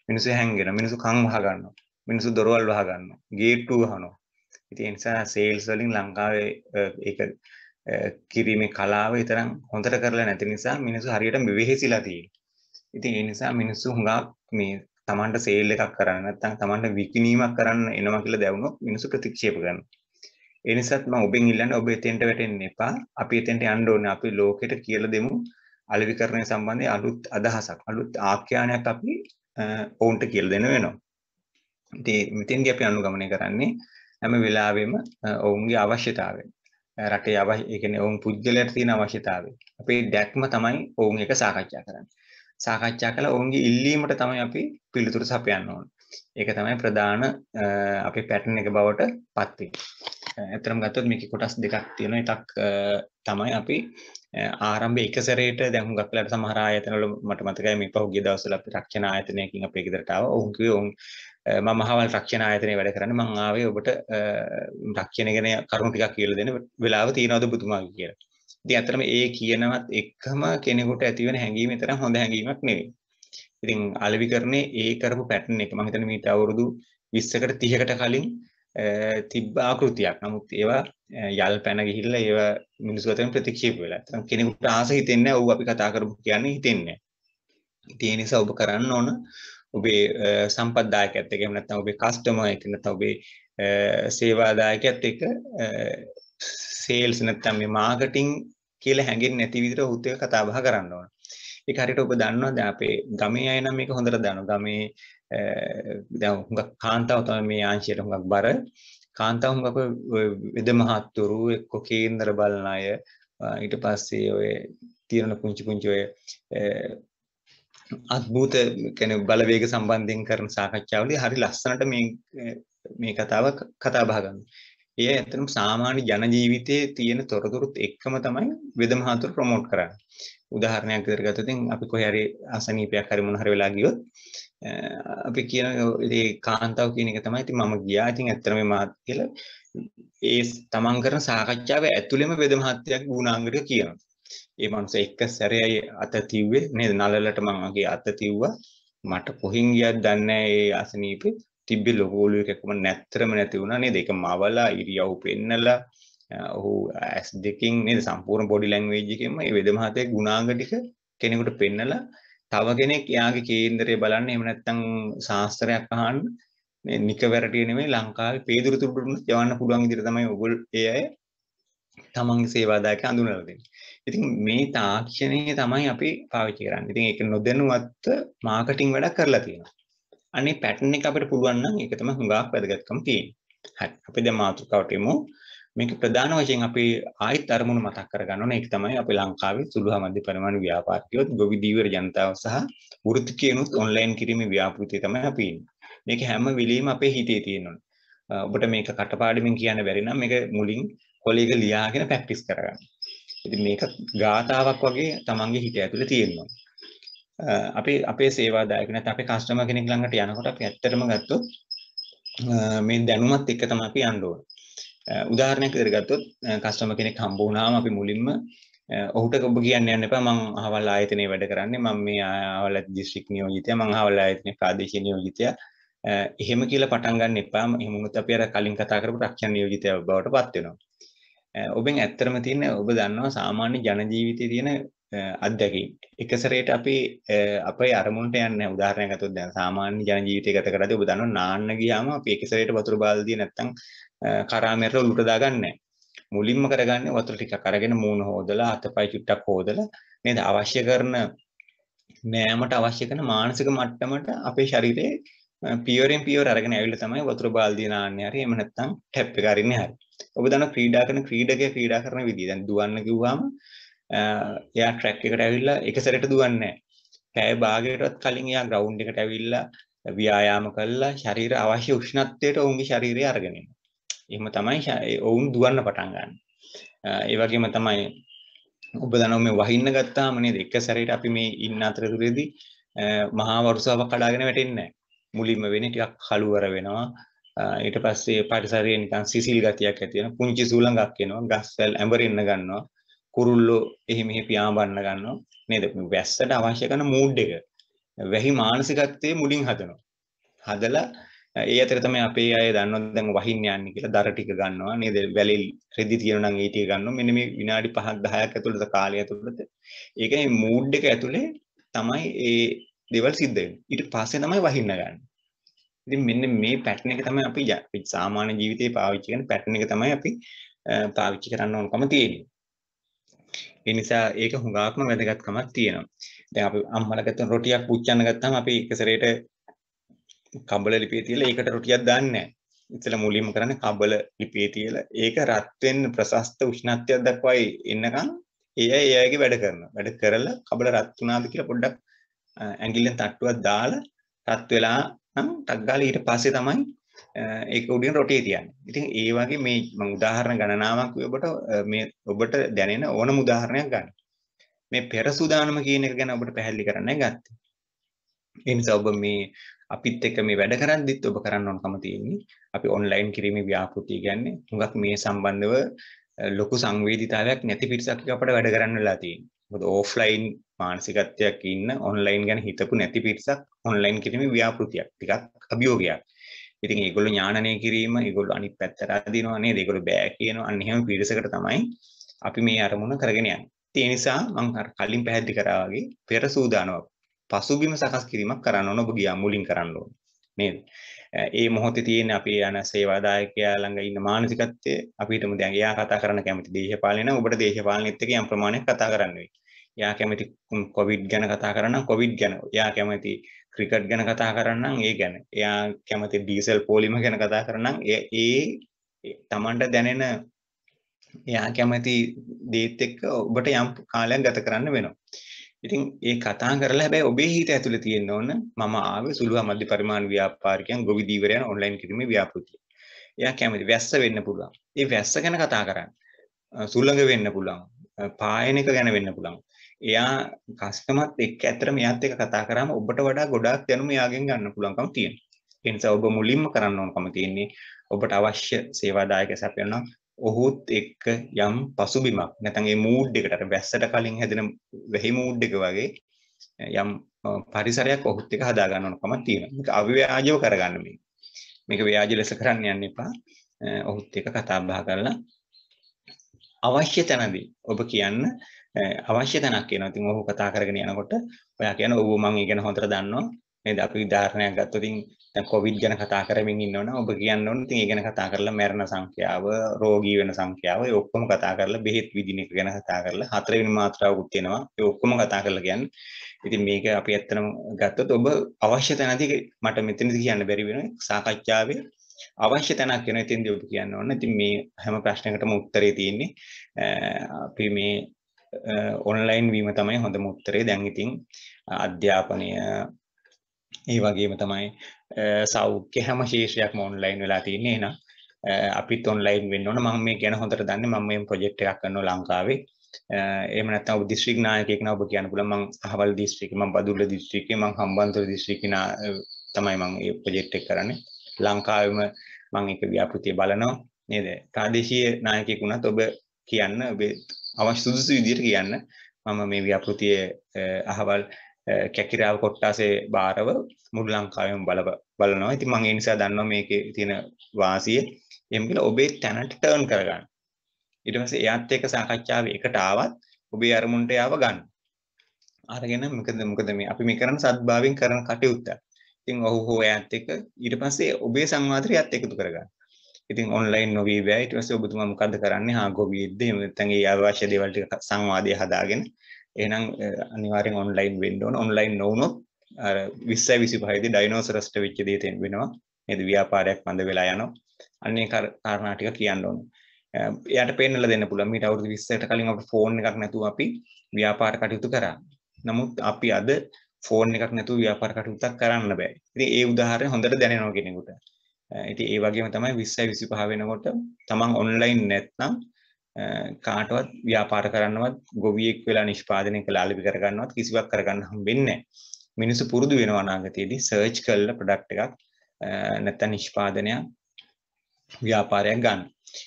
මිනිස්සු හැංගෙන මිනිස්සු කන් වහ ගන්නවා මිනිස්සු දොරවල් වහ ගන්නවා ගේට්ටු ගහනවා ඉතින් ඒ නිසා සේල්ස් වලින් ලංකාවේ ඒක කිරීමේ කලාව තරම් හොඳට කරලා නැති නිසා මිනිස්සු හරියට මෙවෙහිසිලා තියෙනවා ඉතින් ඒ නිසා මිනිස්සු හුඟක් මේ තමන්ට සේල් එකක් කරන්න නැත්නම් තමන්ට විකිණීමක් කරන්න එනවා කියලා දැවුනොත් මිනිස්සු ප්‍රතික්ෂේප කරනවා ඒ නිසාත් මම ඔබෙන් ඉල්ලන්නේ ඔබ එතෙන්ට වැටෙන්න එපා අපි එතෙන්ට යන්න ඕනේ අපි ලෝකෙට කියලා දෙමු අලෙවිකරණය සම්බන්ධයෙන් අලුත් අදහසක් අලුත් ආඛ්‍යානයක් අපි ඔවුන්ට කියල් දෙන වෙනවා. ඉතින් මෙතෙන්දී අපි අනුගමනය කරන්නේ හැම වෙලාවෙම ඔවුන්ගේ අවශ්‍යතාවය රටේ අවශ්‍ය ඒ කියන්නේ ඔවුන් පුද්ගලයාට තියෙන අවශ්‍යතාවය අපේ දැක්ම තමයි ඔවුන් එක සාකච්ඡා කරන්නේ සාකච්ඡා කළා ඔවුන්ගේ ඉල්ලීමට තමයි අපි පිළිතුරු සපයන්න ඕන ඒක තමයි ප්‍රධාන අපේ පැටර්න් එක බවට පත් වෙන්නේ ඇත්තටම ගත්තොත් මේකේ කොටස් දෙකක් තියෙනවා එකක් තමයි අපි ආරම්භයේ එක සැරේට දැන් හුඟක් වෙලාට සමහර ආයතනවල මට මතකයි මේ පහුගිය දවස්වල අපි රක්ෂණ ආයතනයකින් අපේ ගෙදරට ආවා. ඔවුන් කිව්වේ ඔවුන් මම අහවල් රක්ෂණ ආයතනයේ වැඩ කරන්නේ මං ආවේ ඔබට රක්ෂණ ගැන කරුණු ටිකක් කියලා දෙන්න වෙලාව තියනවද පුතුමාගේ කියලා. ඉතින් ඇත්තටම ඒ කියනවත් එකම කෙනෙකුට ඇතිවෙන හැඟීම තරම් හොඳ හැඟීමක් නෙවෙයි. ඉතින් අලෙවිකරණේ ඒ කරපු පැටර්න් එක මම හිතන්නේ මීට අවුරුදු 20කට 30කට කලින් තිබ්බ ආකෘතියක්. නමුත් ඒවා යල් පැන ගිහිල්ලා ඒවා මිනිස්සු අතරින් ප්‍රතික්ෂේප වෙලා. නැත්නම් කෙනෙකුට ආස හිතෙන්නේ නැහැ. ඔව් අපි කතා කරමු කියන්නේ හිතෙන්නේ නැහැ. ඒ නිසා ඔබ කරන්න ඕන ඔබේ සම්පත්දායකයත් එක්ක එහෙම නැත්නම් ඔබේ කස්ටමර් එක්ක නැත්නම් ඔබේ සේවාදායකයත් එක්ක සේල්ස් නැත්නම් මේ මාකටිං කියලා හැඟෙන්නේ නැති විදිහට ඔහුත් එක්ක කතා බහ කරන්න ඕන. ඒක හරියට ඔබ දන්නවා දැන් අපේ ගමේ අය නම් මේක හොඳට දන්නවා. ගමේ දැන් හුඟක් කාන්තාව තමයි මේ අංශයට හුඟක් බර. කාන්තාව හුඟක් වෙද මහත්තුරු එක්ක කේන්දර බලන අය ඊට පස්සේ ඔය තියෙන පුංචි පුංචි ඔය අද්භූත කියන්නේ බලවේග සම්බන්ධයෙන් කරන සාකච්ඡාවලදී හරි ලස්සනට මේ මේ කතාව කතා බහ ගන්නවා. ඒ ඇත්තටම සාමාන්‍ය ජන ජීවිතයේ තියෙන තොරතුරුත් එක්කම තමයි වෙද මහතුරු ප්‍රොමෝට් කරන්නේ. උදාහරණයක් විදිහට ගත්තොත් අපි කොහේ හරි අසනීපයක් හරි මොන හරි වෙලා ගියොත් Eh, අපි කියන ඒ කාන්තාව කියන එක තමයි. ඉතින් මම ගියා. ඉතින් ඇත්තටම මේ මාත් කියලා ඒ තමන් කරන සාකච්ඡාව ඇතුළෙම වෙද මහත්තයක් ගුණාංගික කියනවා. ඒ මනුස්සයා එක සැරේයි අත තිව්වේ නේද? නලලට මම මගේ අත තිව්වා. මට කොහෙන් ගියත් දන්නේ ඒ අසනීපේ. තිබ්බ ලොකෝලු එකකම නැත්තරම නැති වුණා නේද? ඒක මවලා ඉරියව් පෙන්නලා ඔහු ඇස් දෙකෙන් නේද සම්පූර්ණ බොඩි ලැන්ග්වේජ් එකෙන්ම මේ වෙද මහත්තයේ ගුණාංග ටික කෙනෙකුට පෙන්නලා තව කෙනෙක් එයාගේ කේන්දරය බලන්න එහෙම නැත්නම් ශාස්ත්‍රයක් අහන්න මේ නිකවැරටිය නෙමෙයි ලංකාවේ පේදුරු තුරුට යවන්න පුළුවන් විදිහට තමයි ඔගොල්ලෝ ඒ අය තමන්ගේ සේවාදායක හඳුනලා දෙන්නේ. ඉතින් මේ තාක්ෂණය තමයි අපි පාවිච්චි කරන්නේ. ඉතින් ඒක නොදැනුවත් මාකටිං වැඩක් කරලා තියෙනවා. අනේ පැටර්න් එක අපිට පුළුවන් නම් ඒක තමයි හුඟක් වැදගත්කම තියෙන්නේ. හරි. අපි දැන් මාතෘකාවට යමු. මේක ප්‍රධාන වශයෙන් අපි ආයිත් අරමුණු මතක් කරගන්න ඕනේ ඒක තමයි අපි ලංකාවේ සුළු හමද්දි පරිමාණු ව්‍යාපාරිකයොත් ගොවි දීවර ජනතාව සහ වෘත්තිකයනුත් ඔන්ලයින් කිරීමේ ව්‍යාපෘතිය තමයි අපි ඉන්නේ. මේක හැම වෙලෙම අපේ හිතේ තියෙනවා. ඔබට මේක කටපාඩමින් කියන්න බැරි නම් මේක මුලින් කොලේක ලියාගෙන ප්‍රැක්ටිස් කරගන්න. ඉතින් මේක ගාතාවක් වගේ තමන්ගේ හිත ඇතුලේ තියෙනවා. අපි අපේ සේවාදායක නැත්නම් අපේ කස්ටමර් කෙනෙක් ළඟට යනකොට අපි ඇත්තටම ගත්තොත් මේ දැනුමත් එක්ක තමයි අපි යන්න ඕනේ. උදාහරණයක් දරගත්තොත් කස්ටම කෙනෙක් හම්බෝනාම අපි මුලින්ම ඔහුට ඔබ කියන්න යන්න එපා මං අහවල් ආයතනයේ වැඩ කරන්නේ මම මේ අහවල් දිස්ත්‍රික් නියෝජිතය මං අහවල් ආයතනයේ ප්‍රාදේශීය නියෝජිතය එහෙම කියලා පටන් ගන්න එපා එහෙම වුණොත් අපි අර කලින් කතා කරපු රක්ෂණ නියෝජිතය බවට පත් වෙනවා ඔබෙන් ඇත්තටම තියෙන ඔබ දන්නවා සාමාන්‍ය ජන ජීවිතයේ තියෙන අත්දැකීම්. එකසරේට අපි අපේ අරමුණට යන්නේ උදාහරණයක් ගත්තොත් දැන් සාමාන්‍ය ජන ජීවිතය ගත කරද්දී ඔබ දන්නවා නාන්න ගියාම අපි එකසරේට වතුර බාල්දිය නැත්තම් කරාමෙරට උලුට දාගන්නේ මුලින්ම කරගන්නේ වතුර ටිකක් අරගෙන මූණ හොදලා අතපය චුට්ටක් හොදලා නේද අවශ්‍ය කරන නෑමට අවශ්‍ය කරන මානසික මට්ටමට අපේ ශරීරයේ පියවරෙන් පියවර අරගෙන ඇවිල්ලා තමයි වතුර බාල්දිය නාන්නේ හරි එහෙම නැත්නම් ටැප් එක අරින්නේ හරි. ඔබ දන්නවා ක්‍රීඩා කරන ක්‍රීඩකයා ක්‍රීඩා කරන විදිය. දැන් දුවන්න කිව්වම එයා ට්‍රැක් එකට ඇවිල්ලා එක සැරේට දුවන්නේ නැහැ. භාගයටත් කලින් එයා ග්‍රවුන්ඩ් එකට ඇවිල්ලා ව්‍යායාම කළා ශරීර අවශ්‍ය උෂ්ණත්වයට ඔවුන්ගේ ශරීරය අරගෙන එනවා. තමයි ඔවුන් දුවන්න පටන් ගන්න. ඒ වගේම තමයි ඔබ දන්නවා මේ වහින්න ගත්තාම නේද එක සැරේට අපි මේ ඉන්න අතරතුරේදී මහා වරුසාවක් කඩාගෙන වැටෙන්නේ නැහැ. මුලින්ම වෙන්නේ ටිකක් කළුවර වෙනවා. ඊට පස්සේ පරිසරයේ නිකන් සිසිල් ගතියක් ඇති වෙනවා. පුංචි සූලඟක් එනවා. ගස්වැල් ඇඹරෙන්න ගන්නවා. කුරුල්ලෝ එහි මෙහි පියාඹන්න ගන්නවා නේද වැස්සට අවශ්‍ය කරන මූඩ් එක වැහි මානසිකත්වයේ මුලින් හදනවා හදලා ඒ අතර තමයි අපේ අය දන්නවා දැන් වහින්න යන්නේ කියලා දර ටික ගන්නවා නේද වැලි රෙදි තියෙනවා නම් ඒ ටික ගන්නවා මෙන්න මේ විනාඩි 5ක් 10ක් ඇතුළත කාලය ඇතුළත ඒක මේ මූඩ් එක ඇතුලේ තමයි ඒ දේවල් සිද්ධ වෙන්නේ ඊට පස්සේ තමයි වහින්න ගන්න ඉතින් මෙන්න මේ පැටර්න් එක තමයි අපි සාමාන්‍ය ජීවිතේ පාවිච්චි කරන පැටර්න් එක තමයි අපි පාවිච්චි කරන්න ඕනකම තියෙන්නේ ඒ නිසා ඒක හුඟාක්ම වැදගත්කමක් තියෙනවා. දැන් අපි අම්මලා ගත්තම රොටියක් පුච්චන්න ගත්තාම අපි එක සැරේට කබල ලිපිය තියලා ඒකට රොටියක් දාන්නේ නැහැ. ඉතල මුලින්ම කරන්නේ කබල ලිපිය තියලා ඒක රත් වෙන්න ප්‍රසස්ත උෂ්ණත්වයක් දක්වායි එන්නකම් ඒ අය ඒ අයගේ වැඩ කරනවා. වැඩ කරලා කබල රත් වුණාද කියලා පොඩ්ඩක් ඇඟිල්ලෙන් තට්ටුවක් දාලා රත් වෙලා නම් ටක් ගාලා ඊට පස්සේ තමයි Eh, ඒක උඩින් රොටේ තියන්න. ඉතින් ඒ වගේ මේ මම උදාහරණ ගණනාවක් ඔබට eh, මේ ඔබට දැනෙන ඕනම උදාහරණයක් ගන්න. මේ පෙර සූදානම කියන එක ගැන ඔබට පැහැදිලි කරන්නයි ගත්තේ. ඒ නිසා ඔබ මේ අපිත් එක්ක මේ වැඩ කරද්දිත් ඔබ කරන්න ඕනකම තියෙන්නේ. අපි ඔන්ලයින් කිරීමේ ව්‍යාපෘතිය කියන්නේ හුඟක් මේ සම්බන්ධව eh, ලොකු සංවේදීතාවයක් නැති පිරිසක් අපිට වැඩ කරන්න වෙලා තියෙන්නේ. මොකද ඕෆ්ලයින් මානසිකත්වයක් ඉන්න ඔන්ලයින් ගැන හිතපු නැති පිරිසක් ඔන්ලයින් කිරීමේ ව්‍යාපෘතියක් ටිකක් අභියෝගයක්. ඉතින් ඒගොල්ලෝ ඥානනය කිරීම ඒගොල්ලෝ අනිත් පැත්තට අදිනවා නේද ඒගොල්ලෝ බෑ කියනවා අන්න එහෙම පිරිසකට තමයි අපි මේ අරමුණ කරගෙන යන්නේ. ඒ නිසා මම කලින් පැහැදිලි කරා වගේ පෙර සූදානමක් පසුබිම සකස් කිරීමක් කරන්න ඕන ඔබ ගියා මුලින් කරන්න ඕන නේද? ඒ මොහොතේ තියෙන අපේ අන සේවාදායකයා ළඟ ඉන්න මානසිකත්වය අපිටම දැන් එයා කතා කරන්න කැමති දේශපාලනය නම් ඔබට දේශපාලනෙත් එක්ක යම් ප්‍රමාණයක් කතා කරන්න වෙයි. එයා කැමති කොවිඩ් ගැන කතා කරනවා කොවිඩ් ගැන. එයා කැමති ක්‍රිකට් ගැන කතා කරන්නම් ඒ ගැන එයා කැමති ඩීසල් පෝලිම ගැන කතා කරන්නම් ඒ තමන්ට දැනෙන එයා කැමති දේත් එක්ක ඔබට යම් කාලයක් ගත කරන්න වෙනවා ඉතින් ඒ කතා කරලා හැබැයි ඔබේ හිත ඇතුලේ තියෙන්න ඕන මම ආවේ සුළු මධ්‍ය පරිමාණ ව්‍යාපාරිකයන් ගොවිදීවරයන් ඔන්ලයින් කිරීමේ ව්‍යාපෘතිය එයා කැමති වැස්ස වෙන්න පුළුවන් ඒ වැස්ස ගැන කතා කරන්න සුළඟ වෙන්න පුළුවන් පායන එක ගැන වෙන්න පුළුවන් එයා කස්ටමර් එක්ක ඇතර මෙයාත් එක්ක කතා කරාම ඔබට වඩා ගොඩාක් දැනුම එයාගෙන් ගන්න පුළුවන්කම තියෙනවා. ඒ නිසා ඔබ මුලින්ම කරන්න ඕනකම තියෙන්නේ ඔබට අවශ්‍ය සේවාදායක සැපයනවා ඔහුත් එක්ක යම් පසුබිමක් නැත්නම් ඒ මූඩ් එකට අර වැස්සට කලින් හැදෙන වෙහි මූඩ් එක වගේ යම් පරිසරයක් ඔහුත් එක්ක හදා ගන්න ඕනකම තියෙනවා. මේක අව්‍යාජව කරගන්න මේ. මේක ව්‍යාජ ලෙස කරන්න යන්න එපා. ඔහුත් එක්ක කතා බහ කරලා අවශ්‍ය තැනදී ඔබ කියන්න අවශ්‍ය තැනක් කියනවා. ඉතින් ඔහු කතා කරගෙන යනකොට ඔයා කියන ඔව් මම ඒක ගැන හොඳට දන්නවා. නේද? අපි උදාහරණයක් ගත්තොත් ඉතින් දැන් කොවිඩ් ගැන කතා කරමින් ඉන්නවනම් ඔබ කියන්න ඕනේ ඉතින් ඒ ගැන කතා කරලා මරණ සංඛ්‍යාව, රෝගී වෙන සංඛ්‍යාව ඒ ඔක්කොම කතා කරලා බෙහෙත් විදින එක ගැන කතා කරලා හතරවෙනි මාත්‍රාවකුත් තියෙනවා. ඒ ඔක්කොම කතා කරලා කියන්නේ ඉතින් මේක අපි ඇත්තටම ගත්තොත් ඔබ අවශ්‍ය තැනදී මට මෙතනදී කියන්න බැරි වෙනවා සාකච්ඡාවේ අවශ්‍ය තැනක් වෙන ඉතින්දී ඔබ කියන්න ඕන. ඉතින් මේ හැම ප්‍රශ්නයකටම උත්තරේ තියෙන්නේ අපි මේ ඔන්ලයින් වීම තමයි හොඳ මුත්තරේ දැන් ඉතින් අධ්‍යාපනය ඒ වගේම තමයි සෞඛ්‍ය හැම ශේෂයක්ම ඔන්ලයින් වෙලා තියෙන්නේ එහෙනම් අපිත් ඔන්ලයින් වෙන්න ඕන මම මේ ගැන හොඳට දන්නේ මම මේ ප්‍රොජෙක්ට් එකක් කරනවා ලංකාවේ එහෙම නැත්නම් ඔබ දිස්ත්‍රික් නායකයෙක් නම් ඔබ කියන්න පුළුවන් මම අහවල් දිස්ත්‍රික්කේ මම බදුල්ල දිස්ත්‍රික්කේ මම හම්බන්තොට දිස්ත්‍රික්කේ තමයි මම මේ ප්‍රොජෙක්ට් එක කරන්නේ ලංකාවෙම මම එක ව්‍යාපෘතිය බලනවා නේද ප්‍රාදේශීය නායකයෙක් වුණත් ඔබ කියන්න ඔබේ අවශ්‍ය සුදුසු විදිහට කියන්න මම මේ ව්‍යාපෘතිය අහවල් කැකිරාව කොට්ටාසේ බාරව මුළු ලංකාවෙම බල බලනවා. ඉතින් මම ඒ නිසා දන්නවා මේකේ තියෙන වාසිය. එහෙම කියලා ඔබේ තැනට ටර්න් කරගන්න. ඊට පස්සේ එයාත් එක්ක සාකච්ඡාවේ එකට ආවත් ඔබේ අරමුණට යාව ගන්න. අරගෙන මොකද මොකද මේ අපි මේ කරන සත්භාවයෙන් කරන කටයුත්ත. ඉතින් ඔහු හෝ එයාත් එක්ක ඊට පස්සේ ඔබේ සංවාදයට එයාත් එකතු කරගන්න. ඉතින් ඔන්ලයින් නොවී බෑ ඊට පස්සේ ඔබතුමා මොකද්ද කරන්නේ හා ගොවියෙක්ද එහෙම නැත්නම් ඒ අවශ්‍ය දේවල් ටික සංවාදයේ හදාගෙන එහෙනම් අනිවාර්යෙන් ඔන්ලයින් වෙන්න ඕන ඔන්ලයින් නොවුනොත් අර 20 25 දී ඩයිනෝසරස්ට වෙච්ච දේ තෙන් වෙනවා නේද ව්‍යාපාරයක් මඳ වෙලා යනවා අන්න ඒ කාරණා ටික කියන්න ඕන එයාට පෙන්නලා දෙන්න පුළුවන් මීට අවුරුදු 20කට කලින් අපිට ෆෝන් එකක් නැතුව අපි ව්‍යාපාර කටයුතු කරා නමුත් අපි අද ෆෝන් එකක් නැතුව ව්‍යාපාර කටයුත්තක් කරන්න බෑ ඉතින් ඒ උදාහරණය හොඳට දැනෙනවා කෙනෙකුට ඉතින් ඒ වගේම තමයි 20 25 වෙනකොට තමන් ඔන්ලයින් නැත්නම් කාටවත් ව්‍යාපාර කරන්නවත් ගොවියෙක් වෙලා නිෂ්පාදනය කළා ලිපි කරගන්නවත් කිසිවක් කරගන්න හම්බෙන්නේ නැහැ මිනිස්සු පුරුදු වෙනවා අනාගතයේදී සර්ච් කරලා ප්‍රොඩක්ට් එකක් නැත්නම් නිෂ්පාදනයක් ව්‍යාපාරයක් ගන්න.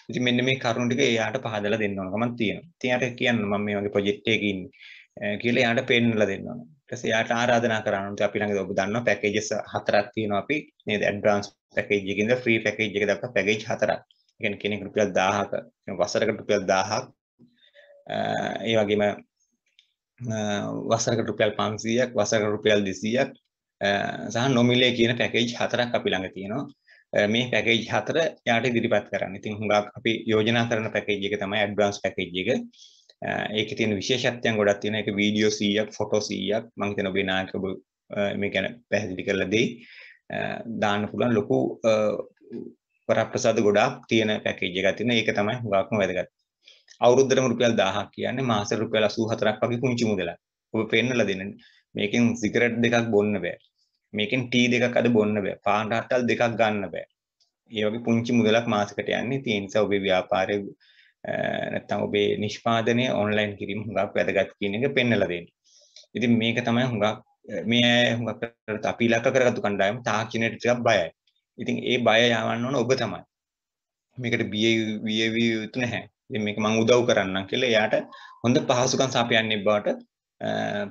ඉතින් මෙන්න මේ කරුණු ටික එයාට පහදලා දෙන්න ඕනකමක් තියෙනවා. ඉතින් එයාට කියන්න මම මේ වගේ ප්‍රොජෙක්ට් එකකින් ඉන්නේ කියලා එයාට පෙන්නලා දෙන්න ඕන. ඊටසේ යාට ආරාධනා කරනවා. ඉතින් අපි ළඟ ඔබ දන්නවා පැකේජස් හතරක් තියෙනවා අපි නේද? ඇඩ්වාන්ස් පැකේජ් එකකින්ද ෆ්‍රී පැකේජ් එක දක්වා පැකේජ් හතරක්. ඒ කියන්නේ කෙනෙක් රුපියල් 1000ක වසරකට රුපියල් 1000ක් ඒ වගේම වසරකට රුපියල් 500ක් වසරකට රුපියල් 200ක් සහ නොමිලේ කියන පැකේජ් හතරක් අපි ළඟ තියෙනවා. මේ පැකේජ් හතර යාට ඉදිරිපත් කරන්න. ඉතින් හුඟක් අපි යෝජනා කරන පැකේජ් එක තමයි ඇඩ්වාන්ස් පැකේජ් එක. ඒක තියෙන විශේෂත්වයන් ගොඩක් තියෙනවා ඒක වීඩියෝ 100ක් ෆොටෝ 100ක් මම හිතන ඔබේ නායක ඔබ මේ ගැන පැහැදිලි කරලා දෙයි දාන්න පුළුවන් ලොකු වරප්‍රසාද ගොඩාක් තියෙන පැකේජ් එකක් තියෙනවා ඒක තමයි හුඟක්ම වැදගත් අවුරුද්දටම රුපියල් 1000ක් කියන්නේ මාසෙට රුපියල් 84ක් වගේ කුංචි මුදලක් ඔබ පෙන්නලා දෙන්න මේකෙන් සිගරට් දෙකක් බොන්න බෑ මේකෙන් ටී දෙකක් අද බොන්න බෑ පාන් රටල් දෙකක් ගන්න බෑ ඒ වගේ පුංචි මුදලක් මාසෙකට යන්නේ ඒ නිසා ඔබේ ව්‍යාපාරයේ නැත්තම් ඔබේ නිෂ්පාදනය ඔන්ලයින් කිරීම හුඟක් වැදගත් කියන එක පෙන්වලා දෙන්නේ. ඉතින් මේක තමයි හුඟක් මේ අය හුඟක් කරලා අපි ඉලක්ක කරගත්තු කණ්ඩායම තාක්ෂණයට ටිකක් බයයි. ඉතින් ඒ බය යවන්න ඕන ඔබ තමයි. මේකට බිය විය යුතු නැහැ. ඉතින් මේක මම උදව් කරන්නම් කියලා එයාට හොඳ පහසුකම් සපයන්නේ බවට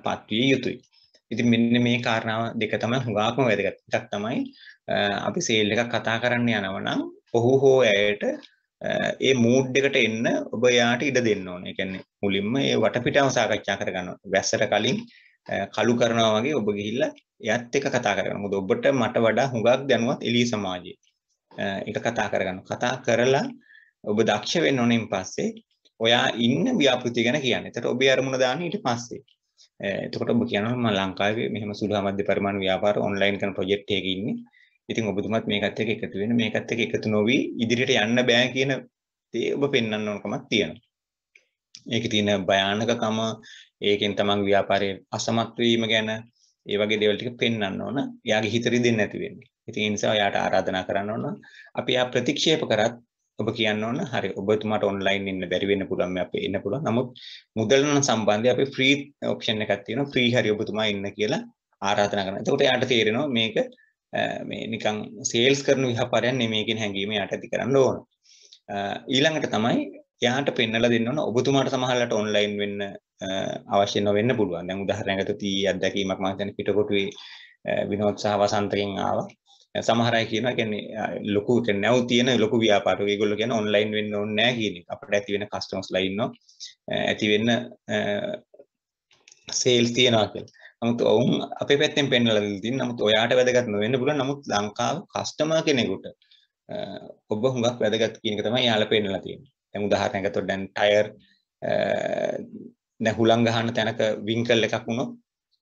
පත්විය යුතුයි. ඉතින් මෙන්න මේ කාරණාව දෙක තමයි හුඟක්ම වැදගත්. එකක් තමයි අපි සේල් එකක් කතා කරන්න යනවා නම් ඔහු හෝ ඇයට ඒ මූඩ් එකට එන්න ඔබ යාට ඉඩ දෙන්න ඕනේ. ඒ කියන්නේ මුලින්ම ඒ වටපිටාව සාකච්ඡා කරගන්න. වැස්සට කලින් කලු කරනවා වගේ ඔබ ගිහිල්ලා එයත් එක්ක කතා කරගන්න. මොකද ඔබට මට වඩා හුඟක් දැනුවත් එළී සමාජයේ. ඒක කතා කරගන්න. කතා කරලා ඔබ දක්ෂ වෙන්න ඕනෙන් පස්සේ ඔයා ඉන්න ව්‍යාපෘතිය ගැන කියන්නේ. එතකොට ඔබේ අරමුණ දාන්න ඊට පස්සේ. එතකොට ඔබ කියනවා මම ලංකාවේ මෙහෙම සුළු ආමද්‍ය පරිමාණ ව්‍යාපාර ඔන්ලයින් කරන ප්‍රොජෙක්ට් එකක ඉන්නේ. ඉතින් ඔබතුමත් මේකත් එක්ක එකතු වෙන මේකත් එක්ක එකතු නොවි ඉදිරියට යන්න බෑ කියන දේ ඔබ පෙන්වන්න ඕනකමක් තියෙනවා. ඒකේ තියෙන භයානකකම ඒකෙන් තමන් ව්‍යාපාරයේ අසමත් වීම ගැන ඒ වගේ දේවල් ටික පෙන්වන්න ඕන. එයාගේ හිත රිදෙන්නේ නැති වෙන්නේ. ඉතින් ඒ නිසා එයාට ආරාධනා කරන්න ඕන. අපි එයා ප්‍රතික්ෂේප කරත් ඔබ කියන්න ඕන හරි ඔබතුමාට ඔන්ලයින් ඉන්න බැරි වෙන්න පුළුවන් මේ අපේ ඉන්න පුළුවන්. නමුත් මුදල් නම් සම්බන්ධයෙන් අපි ෆ්‍රී ඔප්ෂන් එකක් තියෙනවා. ෆ්‍රී හරි ඔබතුමා ඉන්න කියලා ආරාධනා කරනවා. එතකොට එයාට තේරෙනවා මේක මේ නිකන් සේල්ස් කරන ව්‍යාපාරයක් නෙමෙයිකින් හැංගීම යට ඇති කරන්න ඕන. ඊළඟට තමයි එයාට පෙන්වලා දෙන්න ඕන ඔබතුමාට සමහරවිට ඔන්ලයින් වෙන්න අවශ්‍ය නොවෙන්න පුළුවන්. දැන් උදාහරණයකට තී අත්දැකීමක් මම හිතන්නේ පිටකොටුවේ විනෝද් සහ වසන්තගෙන් ආවා. සමහර අය කියනවා කියන්නේ ලොකු නැව් තියෙන ලොකු ව්‍යාපාරක ඒගොල්ලෝ කියන්නේ ඔන්ලයින් වෙන්න ඕනේ නැහැ කියන එක. අපිට ඇති වෙන කස්ටමර්ස්ලා ඉන්නවා. ඇති වෙන්න සේල්ස් තියනවා කියලා. නමුත් ඔවුන් අපේ පැත්තෙන් පෙන්වලා දෙලා තියෙන නමුත් ඔයාට වැදගත් නොවෙන්න පුළුවන් නමුත් ලංකාව කස්ටමර් කෙනෙකුට ඔබ හුඟක් වැදගත් කියන එක තමයි යාළ පෙන්වලා තියෙන්නේ දැන් උදාහරණයක් ගත්තොත් දැන් ටයර් දැන් හුලං ගහන තැනක වින්කල් එකක් වුණොත්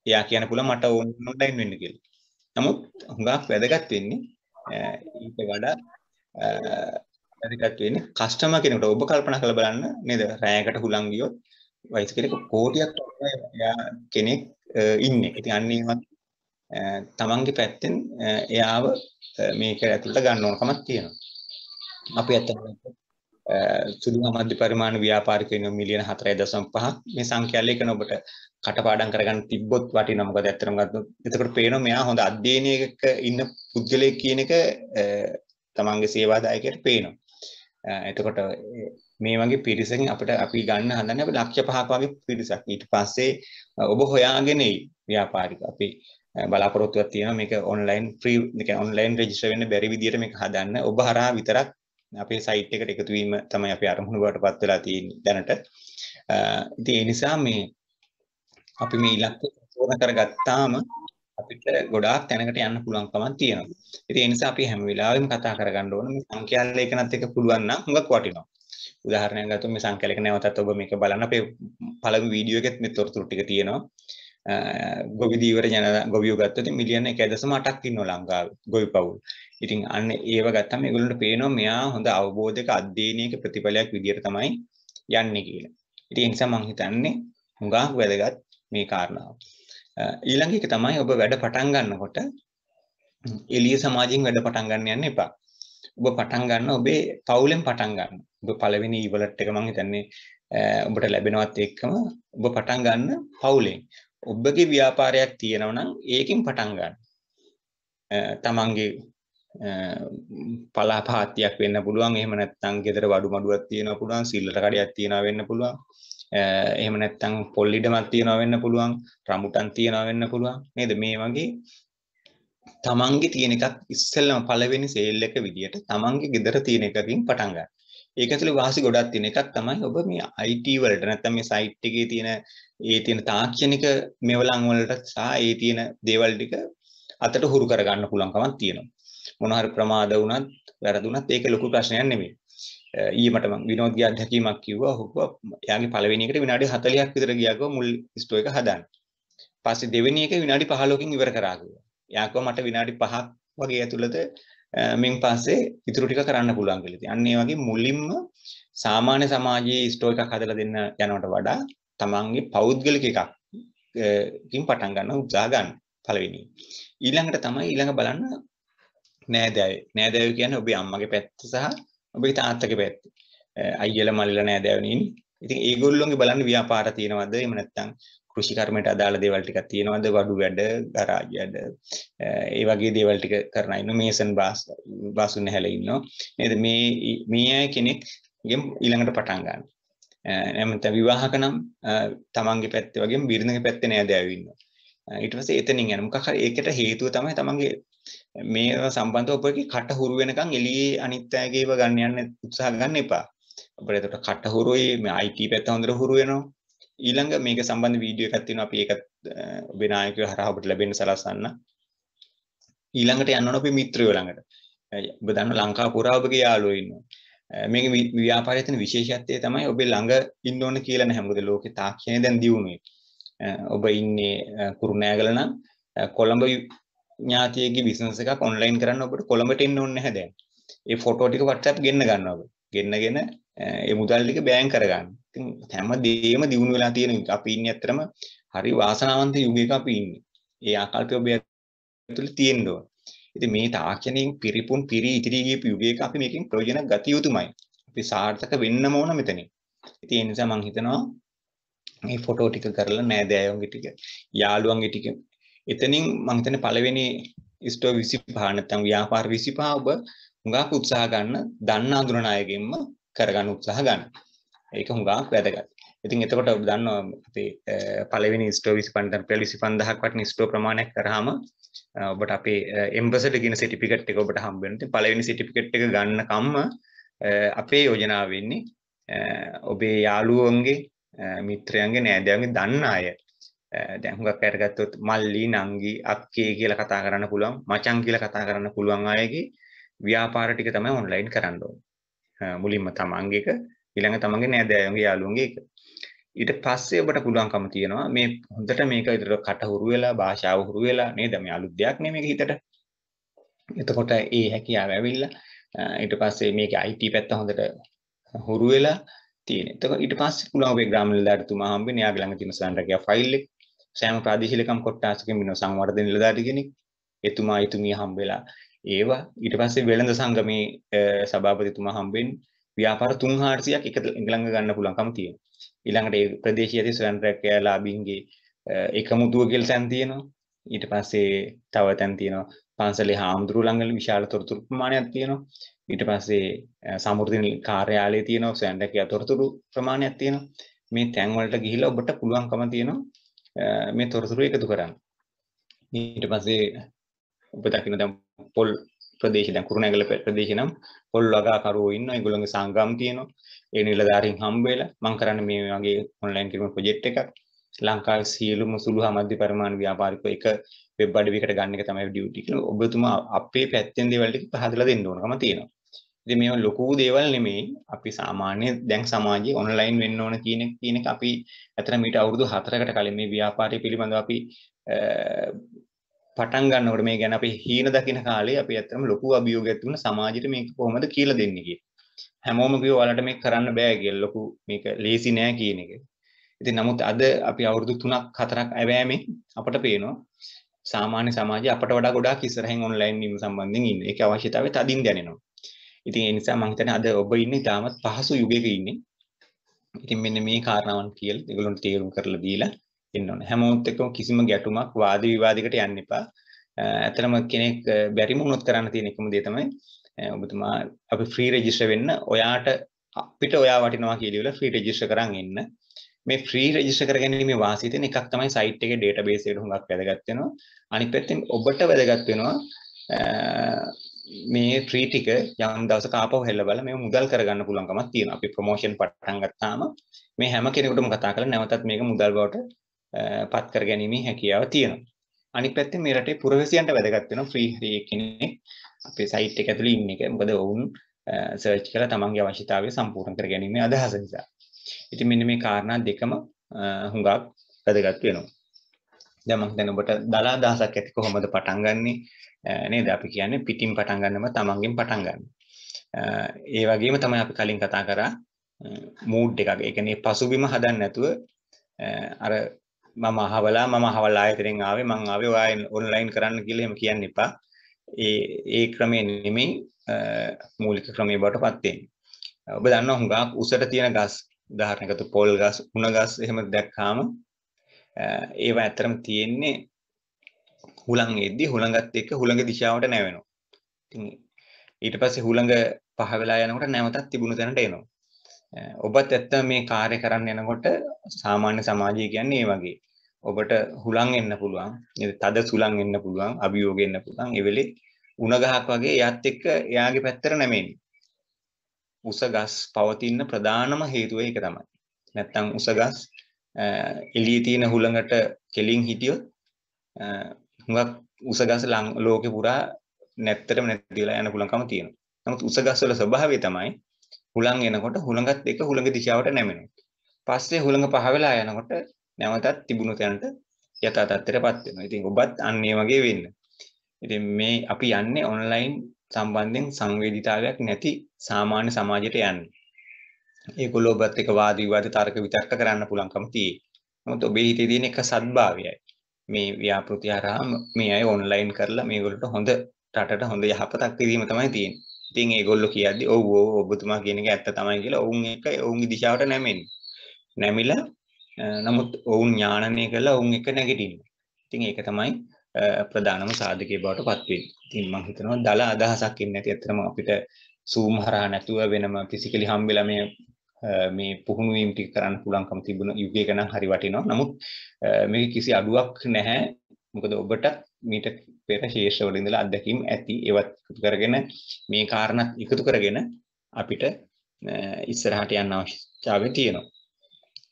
එයා කියන්න පුළුවන් මට ඕන්ලයින් වෙන්න කියලා නමුත් හුඟක් වැදගත් වෙන්නේ ඊට වඩා වැදගත් වෙන්නේ කස්ටමර් කෙනෙකුට ඔබ කල්පනා කරලා බලන්න නේද රෑයකට හුලං ගියොත් වයිස් කෙනෙක් කෝටියක් එයා කෙනෙක් ඉන්නේ. ඉතින් අන්න ඒවත් තමන්ගේ පැත්තෙන් එයාව මේක ඇතුළට ගන්න ඕනකමක් තියෙනවා. අපි ඇත්තටම සුදු මධ්‍ය පරිමාණ ව්‍යාපාරිකයන් මිලියන 4.5ක් මේ සංඛ්‍යාල එකන ඔබට කටපාඩම් කරගන්න තිබ්බොත් වටිනවා මොකද ඇත්තටම ගත්තොත් එතකොට පේනවා මෙයා හොඳ අධ්‍යයනයක ඉන්න පුද්ගලයෙක් කියන එක තමන්ගේ සේවාදායකයට පේනවා එතකොට මේ වගේ පිරිසකින් අපිට අපි ගන්න හදන්නේ අපි ලක්ෂ පහක් වගේ පිරිසක්. ඊට පස්සේ ඔබ හොයාගෙන එයි ව්‍යාපාරික. අපි බලාපොරොත්තුවක් තියෙනවා මේක ඔන්ලයින් ෆ්‍රී මේක ඔන්ලයින් රෙජිස්ටර් වෙන්න බැරි විදියට මේක හදන්න. ඔබ හරහා විතරක් අපේ සයිට් එකට එකතු වීම තමයි අපි අරමුණු බවටපත් වෙලා තියෙන්නේ දැනට. ඉතින් ඒ නිසා මේ අපි මේ ඉලක්කය සෝන කරගත්තාම අපිට ගොඩාක් තැනකට යන්න පුළුවන්කමක් තියෙනවා. ඉතින් ඒ නිසා අපි හැම වෙලාවෙම කතා කරගන්න ඕන මේ සංඛ්‍යාලේඛනත් එක්ක පුළුවන් නම් හුඟක් වටිනවා. උදාහරණයක් ගත්තොත් මේ සංකලක නැවතත් ඔබ මේක බලන්න අපේ පළමු වීඩියෝ එකෙත් මේ තොරතුරු ටික තියෙනවා ගොවි දීවර ජන ගොවියෝ ගත්තොත් මිලියන 1.8ක් ඉන්නවා ලංකාවේ ගොවි පවුල්. ඉතින් අන්න ඒව ගත්තම ඒගොල්ලන්ට පේනවා මෙයා හොඳ අවබෝධයක අධ්‍යයනයක ප්‍රතිඵලයක් විදියට තමයි යන්නේ කියලා. ඉතින් ඒ නිසා මම හිතන්නේ හුඟක් වැදගත් මේ කාරණාව. ඊළඟ එක තමයි ඔබ වැඩ පටන් ගන්නකොට එළිය සමාජයෙන් වැඩ පටන් ගන්න යන්න එපා. ඔබ පටන් ගන්න ඔබේ පවුලෙන් පටන් ගන්න. ඔබ පළවෙනි ඊවලට් එක මම හිතන්නේ ඔබට ලැබෙනවත් එක්කම ඔබ පටන් ගන්න පවුලෙන්. ඔබගේ ව්‍යාපාරයක් තියෙනවා නම් ඒකෙන් පටන් ගන්න. තමන්ගේ පලාපාතියක් වෙන්න පුළුවන්. එහෙම නැත්නම් ගෙදර වඩු මඩුවක් තියෙනවා පුළුවන්. සිල්ලට කඩයක් තියෙනවා වෙන්න පුළුවන්. එහෙම නැත්නම් පොල් ඉඩමක් තියනවා වෙන්න පුළුවන් රමුටන් තියනවා වෙන්න පුළුවන් නේද මේ වගේ තමන්ගේ තියෙන එකක් ඉස්සෙල්ලම පළවෙනි සේල් එක විදියට තමන්ගේ ගෙදර තියෙන එකකින් පටන් ගන්න. ඒක ඇතුළේ වාසි ගොඩක් තියෙන එකක් තමයි ඔබ මේ IT වලට නැත්නම් මේ සයිට් එකේ තියෙන ඒ තියෙන තාක්ෂණික මෙවලම් වලට සහ ඒ තියෙන දේවල් ටික අතට හුරු කරගන්න පුළුවන්කමක් තියෙනවා. මොන හරි ප්‍රමාද වුණත් වැරදුනත් ඒක ලොකු ප්‍රශ්නයක් නෙමෙයි. ඊයමට මම විනෝද්ගේ අධ්‍යක්ීමක් කිව්වා. ඔහුවා එයාගේ පළවෙනි එකට විනාඩි 40ක් විතර ගියා ගෝ මුල් ස්ටෝ එක හදාන්න. පස්සේ දෙවෙනි එක විනාඩි 15කින් ඉවර කරා කිව්වා. යාකෝ මට විනාඩි 5ක් වගේ ඇතුළත මින් පස්සේ ඉතුරු ටික කරන්න පුළුවන් කියලා. ඉතින් අන්න ඒ වගේ මුලින්ම සාමාන්‍ය සමාජයේ ස්ටෝ එකක් හදලා දෙන්න යනවට වඩා තමන්ගේ පෞද්ගලික එකක් කින් පටන් ගන්න උත්සාහ ගන්න පළවෙනි. ඊළඟට තමයි ඊළඟ බලන්න නෑදෑයෝ. නෑදෑයෝ කියන්නේ ඔබේ අම්මගේ පැත්ත සහ ඔබේ තාත්තගේ පැත්ත. අයියලා මල්ලිලා නෑදෑයෝනේ ඉතින් ඒගොල්ලොන්ගේ බලන්න ව්‍යාපාර තියෙනවද? එහෙම නැත්නම් කෘෂි කර්මයට අදාළ දේවල් ටිකක් තියෙනවද වඩු වැඩ ගරාජ් වැඩ ඒ වගේ දේවල් ටික කරන ඉන්න මේසන් බාස් බාසුන් හැල ඉන්නවා නේද මේ මේ අය කෙනෙක් ගෙම් ඊළඟට පටන් ගන්න එමෙත විවාහක නම් තමන්ගේ පැත්තේ වගේම බිරිඳගේ පැත්තේ නෑද ඇවිල්ලා ඊට පස්සේ එතනින් යන මොකක් හරි ඒකට හේතුව තමයි තමන්ගේ මේවා සම්බන්ධව ඔබ කට හුරු වෙනකන් එළියේ අනිත් අයගේව ගන්න යන්න උත්සාහ ගන්න එපා. අපිට එතකොට කට හුරුයි මේ IT පැත්ත හොඳට හුරු වෙනවා. ඊළඟ මේක සම්බන්ධ වීඩියෝ එකක් තියෙනවා අපි ඒක ඔබේ නායකයෝ හරහා ඔබට ලැබෙන්න සලස්වන්න ඊළඟට යන්න ඕන අපේ මිත්‍රයෝ ළඟට ඔබ දන්න ලංකාව පුරා ඔබගේ යාළුවෝ ඉන්නවා මේක ව්‍යාපාරයේ තියෙන විශේෂත්වය තමයි ඔබේ ළඟ ඉන්න ඕන කියලා නැහැ මොකද ලෝකේ තාක්ෂණය දැන් දියුණුවේ ඔබ ඉන්නේ කුරුණෑගල නම් කොළඹ ඥාතියගේ බිස්නස් එකක් ඔන්ලයින් කරන්න ඔබට කොළඹට එන්න ඕනේ නැහැ දැන් ඒ ෆොටෝ ටික WhatsApp ගෙන්න ගන්න ඔබ ගෙන්නගෙන ඒ මුදල් ටික බෑන් කරගන්න ඉතින් හැමදේම දිනු වෙලා තියෙන අපි ඉන්නේ ඇත්තටම හරි වාසනාවන්ත යුගයක අපි ඉන්නේ. ඒ ආකල්පය ඔබ ඇතුළේ තියෙන්න ඕන. ඉතින් මේ තාක්ෂණයෙන් පිරිපුන් පිරි ඉතිරි ගියපු යුගයක අපි මේකෙන් ප්‍රයෝජන ගත යුතුමයි. අපි සාර්ථක වෙන්නම ඕන මෙතනින්. ඉතින් ඒ නිසා මම හිතනවා මේ ෆොටෝ ටික කරලා නෑදෑයෝන්ගේ ටික යාළුවන්ගේ ටික එතනින් මම හිතන්නේ පළවෙනි ස්ටෝ 25 නැත්නම් ව්‍යාපාර 25 ඔබ හුඟක් උත්සාහ ගන්න දන්න අඳුරන අයගෙන්ම කරගන්න උත්සාහ ගන්න. ඒක හුඟක් වැදගත්. ඉතින් එතකොට ඔබ දන්නවා අපි පළවෙනි ස්ටෝ 25න් පෙළ 25000ක් වටින ස්ටෝ ප්‍රමාණයක් කරාම ඔබට අපේ එම්බසඩර් කියන සර්ටිෆිකට් එක ඔබට හම්බ වෙනවා. ඉතින් පළවෙනි සර්ටිෆිකට් එක ගන්න කම්ම අපේ යෝජනාව වෙන්නේ ඔබේ යාළුවන්ගේ මිත්‍රයන්ගේ නෑදෑයන්ගේ දන්න අය දැන් හුඟක් අයට ගත්තොත් මල්ලි නංගි අක්කේ කියලා කතා කරන්න පුළුවන් මචං කියලා කතා කරන්න පුළුවන් අයගේ ව්‍යාපාර ටික තමයි ඔන්ලයින් කරන්න ඕනේ මුලින්ම තමන්ගේක ඊළඟ තමන්ගේ නෑදෑයන්ගේ යාළුවන්ගේ එක. ඊට පස්සේ ඔබට පුළුවන්කම තියෙනවා මේ හොඳට මේක විතර කට හුරු වෙලා භාෂාව හුරු වෙලා නේද මේ අලුත් දෙයක් නේ මේක හිතට. එතකොට ඒ හැකියාව ඇවිල්ලා ඊට පස්සේ මේකේ IT පැත්ත හොඳට හුරු වෙලා තියෙන. එතකොට ඊට පස්සේ පුළුවන් ඔබේ ග්‍රාම නිලධාරිතුමා හම්බෙන්න යාගේ ළඟ තියෙන සරණටගේ ෆයිල් එක සෑම ප්‍රාදේශීය ලකම් කොට්ටාසකින් වෙන සංවර්ධන නිලධාරි කෙනෙක් එතුමා එතුමිය හම්බෙලා ඒවා ඊට පස්සේ වෙළඳ සංගමේ සභාපතිතුමා හම්බෙන්නේ ව්‍යාපාර 3400ක් එක ළඟ ගන්න පුළුවන්කම තියෙනවා. ඊළඟට ඒ ප්‍රදේශීය අධි ස්වයංරැකයාලාභින්ගේ එකමුතුව කියලා තැන් තියෙනවා. ඊට පස්සේ තව තැන් තියෙනවා. පන්සලේ හාමුදුරු ළඟ විශාල තොරතුරු ප්‍රමාණයක් තියෙනවා. ඊට පස්සේ සමෘද්ධි කාර්යාලය තියෙනවා. ස්වයංරැකියා තොරතුරු ප්‍රමාණයක් තියෙනවා. මේ තැන් වලට ගිහිලා ඔබට පුළුවන්කම තියෙනවා මේ තොරතුරු එකතු කරන්න. ඊට පස්සේ ඔබ දකින්න දැන් පොල් ප්‍රදේශ දැන් කුරුණෑගල ප්‍රදේශ නම් පොල් වගාකරුවෝ ඉන්නවා ඒගොල්ලන්ගේ සංගම් තියෙනවා ඒ නිලධාරීන් හම්බ වෙලා මම කරන්නේ මේ වගේ ඔන්ලයින් කිරීම ප්‍රොජෙක්ට් එකක් ලංකාවේ සියලුම සුළු හා මධ්‍ය පරිමාණ ව්‍යාපාරිකයෝ එක වෙබ් අඩවියකට ගන්න එක තමයි ඩියුටි කියලා ඔබතුමා අපේ පැත්තෙන් දේවල් ටික පහදලා දෙන්න ඕනකම තියෙනවා ඉතින් මේවා ලොකු දේවල් නෙමෙයි අපි සාමාන්‍ය දැන් සමාජයේ ඔන්ලයින් වෙන්න ඕන කියන එක කියන එක අපි ඇත්තට මීට අවුරුදු 4කට කලින් මේ ව්‍යාපාරය පිළිබඳව අපි පටන් ගන්නකොට මේ ගැන අපි හීන දකින කාලේ අපි ඇත්තටම ලොකු අභියෝගයක් තිබුණා සමාජයට මේක කොහොමද කියලා දෙන්නේ කියලා. හැමෝම කිව්වා ඔයාලට මේක කරන්න බෑ කියලා ලොකු මේක ලේසි නෑ කියන එක. ඉතින් නමුත් අද අපි අවුරුදු 3ක් 4ක් ඇවෑමේ අපට පේනවා සාමාන්‍ය සමාජය අපට වඩා ගොඩාක් ඉස්සරහින් ඔන්ලයින් වීම සම්බන්ධයෙන් ඉන්නේ. ඒකේ අවශ්‍යතාවය තදින් දැනෙනවා. ඉතින් ඒ නිසා මම හිතන්නේ අද ඔබ ඉන්නේ තාමත් පහසු යුගයක ඉන්නේ. ඉතින් මෙන්න මේ කාරණාවන් කියලා ඒගොල්ලන්ට තේරුම් කරලා දීලා ඉන්න ඕනේ. හැමෝත් එක්කම කිසිම ගැටුමක් වාද විවාදයකට යන්න එපා. ඇත්තටම කෙනෙක් බැරිම වුණොත් කරන්න තියෙන එකම දේ තමයි ඔබතුමා අපි ෆ්‍රී රෙජිස්ටර් වෙන්න ඔයාට අපිට ඔයා වටිනවා කියලා ෆ්‍රී රෙජිස්ටර් කරන් ඉන්න. මේ ෆ්‍රී රෙජිස්ටර් කරගැනීමේ වාසිය තියෙන එකක් තමයි සයිට් එකේ ඩේටාබේස් එකට හුඟක් වැදගත් වෙනවා. අනිත් පැත්තෙන් ඔබට වැදගත් වෙනවා මේ ට්‍රී ටික යම් දවසක ආපහු හෙල්ල බල මේ මුදල් කරගන්න පුළුවන්කමක් තියෙනවා. අපි ප්‍රොමෝෂන් පටන් ගත්තාම මේ හැම කෙනෙකුටම කතා කරලා නැවතත් මේක මුදල් බවට පත් කර ගැනීමේ හැකියාව තියෙනවා. අනිත් පැත්තෙන් මේ රටේ පුරවැසියන්ට වැදගත් වෙනවා ෆ්‍රී හරි කෙනෙක් අපේ සයිට් එක ඇතුළේ ඉන්න එක. මොකද ඔවුන් සර්ච් කරලා තමන්ගේ අවශ්‍යතාවය සම්පූර්ණ කර ගැනීමේ අදහස නිසා. ඉතින් මෙන්න මේ කාරණා දෙකම හුඟක් වැදගත් වෙනවා. දැන් මම දැන් ඔබට දලා දහසක් ඇති කොහොමද පටන් ගන්නෙ නේද අපි කියන්නේ පිටින් පටන් ගන්නම තමන්ගෙන් පටන් ගන්න. ඒ වගේම තමයි අපි කලින් කතා කරා මූඩ් එකක්. ඒ කියන්නේ පසුබිම හදන්න නැතුව අර මම අහවලා මම අහවලා ආයතනෙන් ආවේ මං ආවේ ඔයා ඔන්ලයින් කරන්න කියලා එහෙම කියන්න එපා. ඒ ඒ ක්‍රමය නෙමෙයි මූලික ක්‍රමයේ බවට පත් වෙන්නේ. ඔබ දන්නවා හුඟක් උසට තියෙන ගස් උදාහරණයකට පොල් ගස්, උණ ගස් එහෙම දැක්කාම ඒවා ඇත්තටම තියෙන්නේ හුළං එද්දී හුළඟත් එක්ක හුළඟ දිශාවට නැවෙනවා. ඉතින් ඊට පස්සේ හුළඟ පහ වෙලා යනකොට නැවතත් තිබුණු තැනට එනවා. ඔබත් ඇත්තම මේ කාර්ය කරන්න යනකොට සාමාන්‍ය සමාජය කියන්නේ ඒ වගේ. ඔබට හුලං එන්න පුළුවන්, තද සුලං එන්න පුළුවන්, අභියෝග එන්න පුළුවන්. ඒ වෙලේ උණ ගහක් වගේ එයාත් එක්ක එයාගේ පැත්තට නැමෙන්නේ. උස ගස් පවතින ප්‍රධානම හේතුව ඒක තමයි. නැත්තම් උස ගස් එළියේ තියෙන හුලඟට කෙලින් හිටියොත් හුඟක් උස ගස් ලෝකේ පුරා නැත්තටම නැති වෙලා යන පුළුවන්කම තියෙනවා. නමුත් උස ගස් වල ස්වභාවය තමයි හුලං එනකොට හුලඟත් එක හුලඟ දිශාවට නැමෙනවා. පස්සේ හුලඟ පහ වෙලා යනකොට නැවතත් තිබුණු තැනට යථා තත්ත්වයටපත් වෙනවා. ඉතින් ඔබත් අන්න ඒ වගේ වෙන්න. ඉතින් මේ අපි යන්නේ ඔන්ලයින් සම්බන්ධයෙන් සංවේදීතාවයක් නැති සාමාන්‍ය සමාජයට යන්නේ. ඒගොල්ලෝ ඔබත් එක්ක වාද විවාද තර්ක විතර්ක කරන්න පුළුවන්කම තියෙයි. නමුත් ඔබේ හිතේ තියෙන එක සද්භාවයයි. මේ ව්‍යාපෘති හරහා මේ අය ඔන්ලයින් කරලා මේගොල්ලන්ට හොඳ රටට හොඳ යහපතක් කිරීම තමයි තියෙන්නේ. ඉතින් ඒගොල්ලෝ කියද්දි ඔව් ඔව් ඔබතුමා කියන එක ඇත්ත තමයි කියලා ඔවුන් එක ඔවුන්ගේ දිශාවට නැමෙන්නේ. නැමිලා නමුත් ඔවුන් ඥානනය කළා ඔවුන් එක නැගිටිනවා. ඉතින් ඒක තමයි ප්‍රධානම සාධකයේ බවට පත් වෙන්නේ. ඉතින් මම හිතනවා දල අදහසක් ඉන්නේ නැති ඇත්තටම අපිට සූම් හරහා නැතුව වෙනම ෆිසිකලි හම්බෙලා මේ මේ පුහුණු වීම ටික කරන්න පුළුවන්කම තිබුණ යුගයක නම් හරි වටිනවා. නමුත් මේක කිසි අඩුවක් නැහැ. මොකද ඔබට මීට පෙර ශේෂවල ඉඳලා අත්දැකීම් ඇති ඒවත් එකතු කරගෙන මේ කාරණාත් එකතු කරගෙන අපිට ඉස්සරහට යන්න අවශ්‍යතාවය තියෙනවා.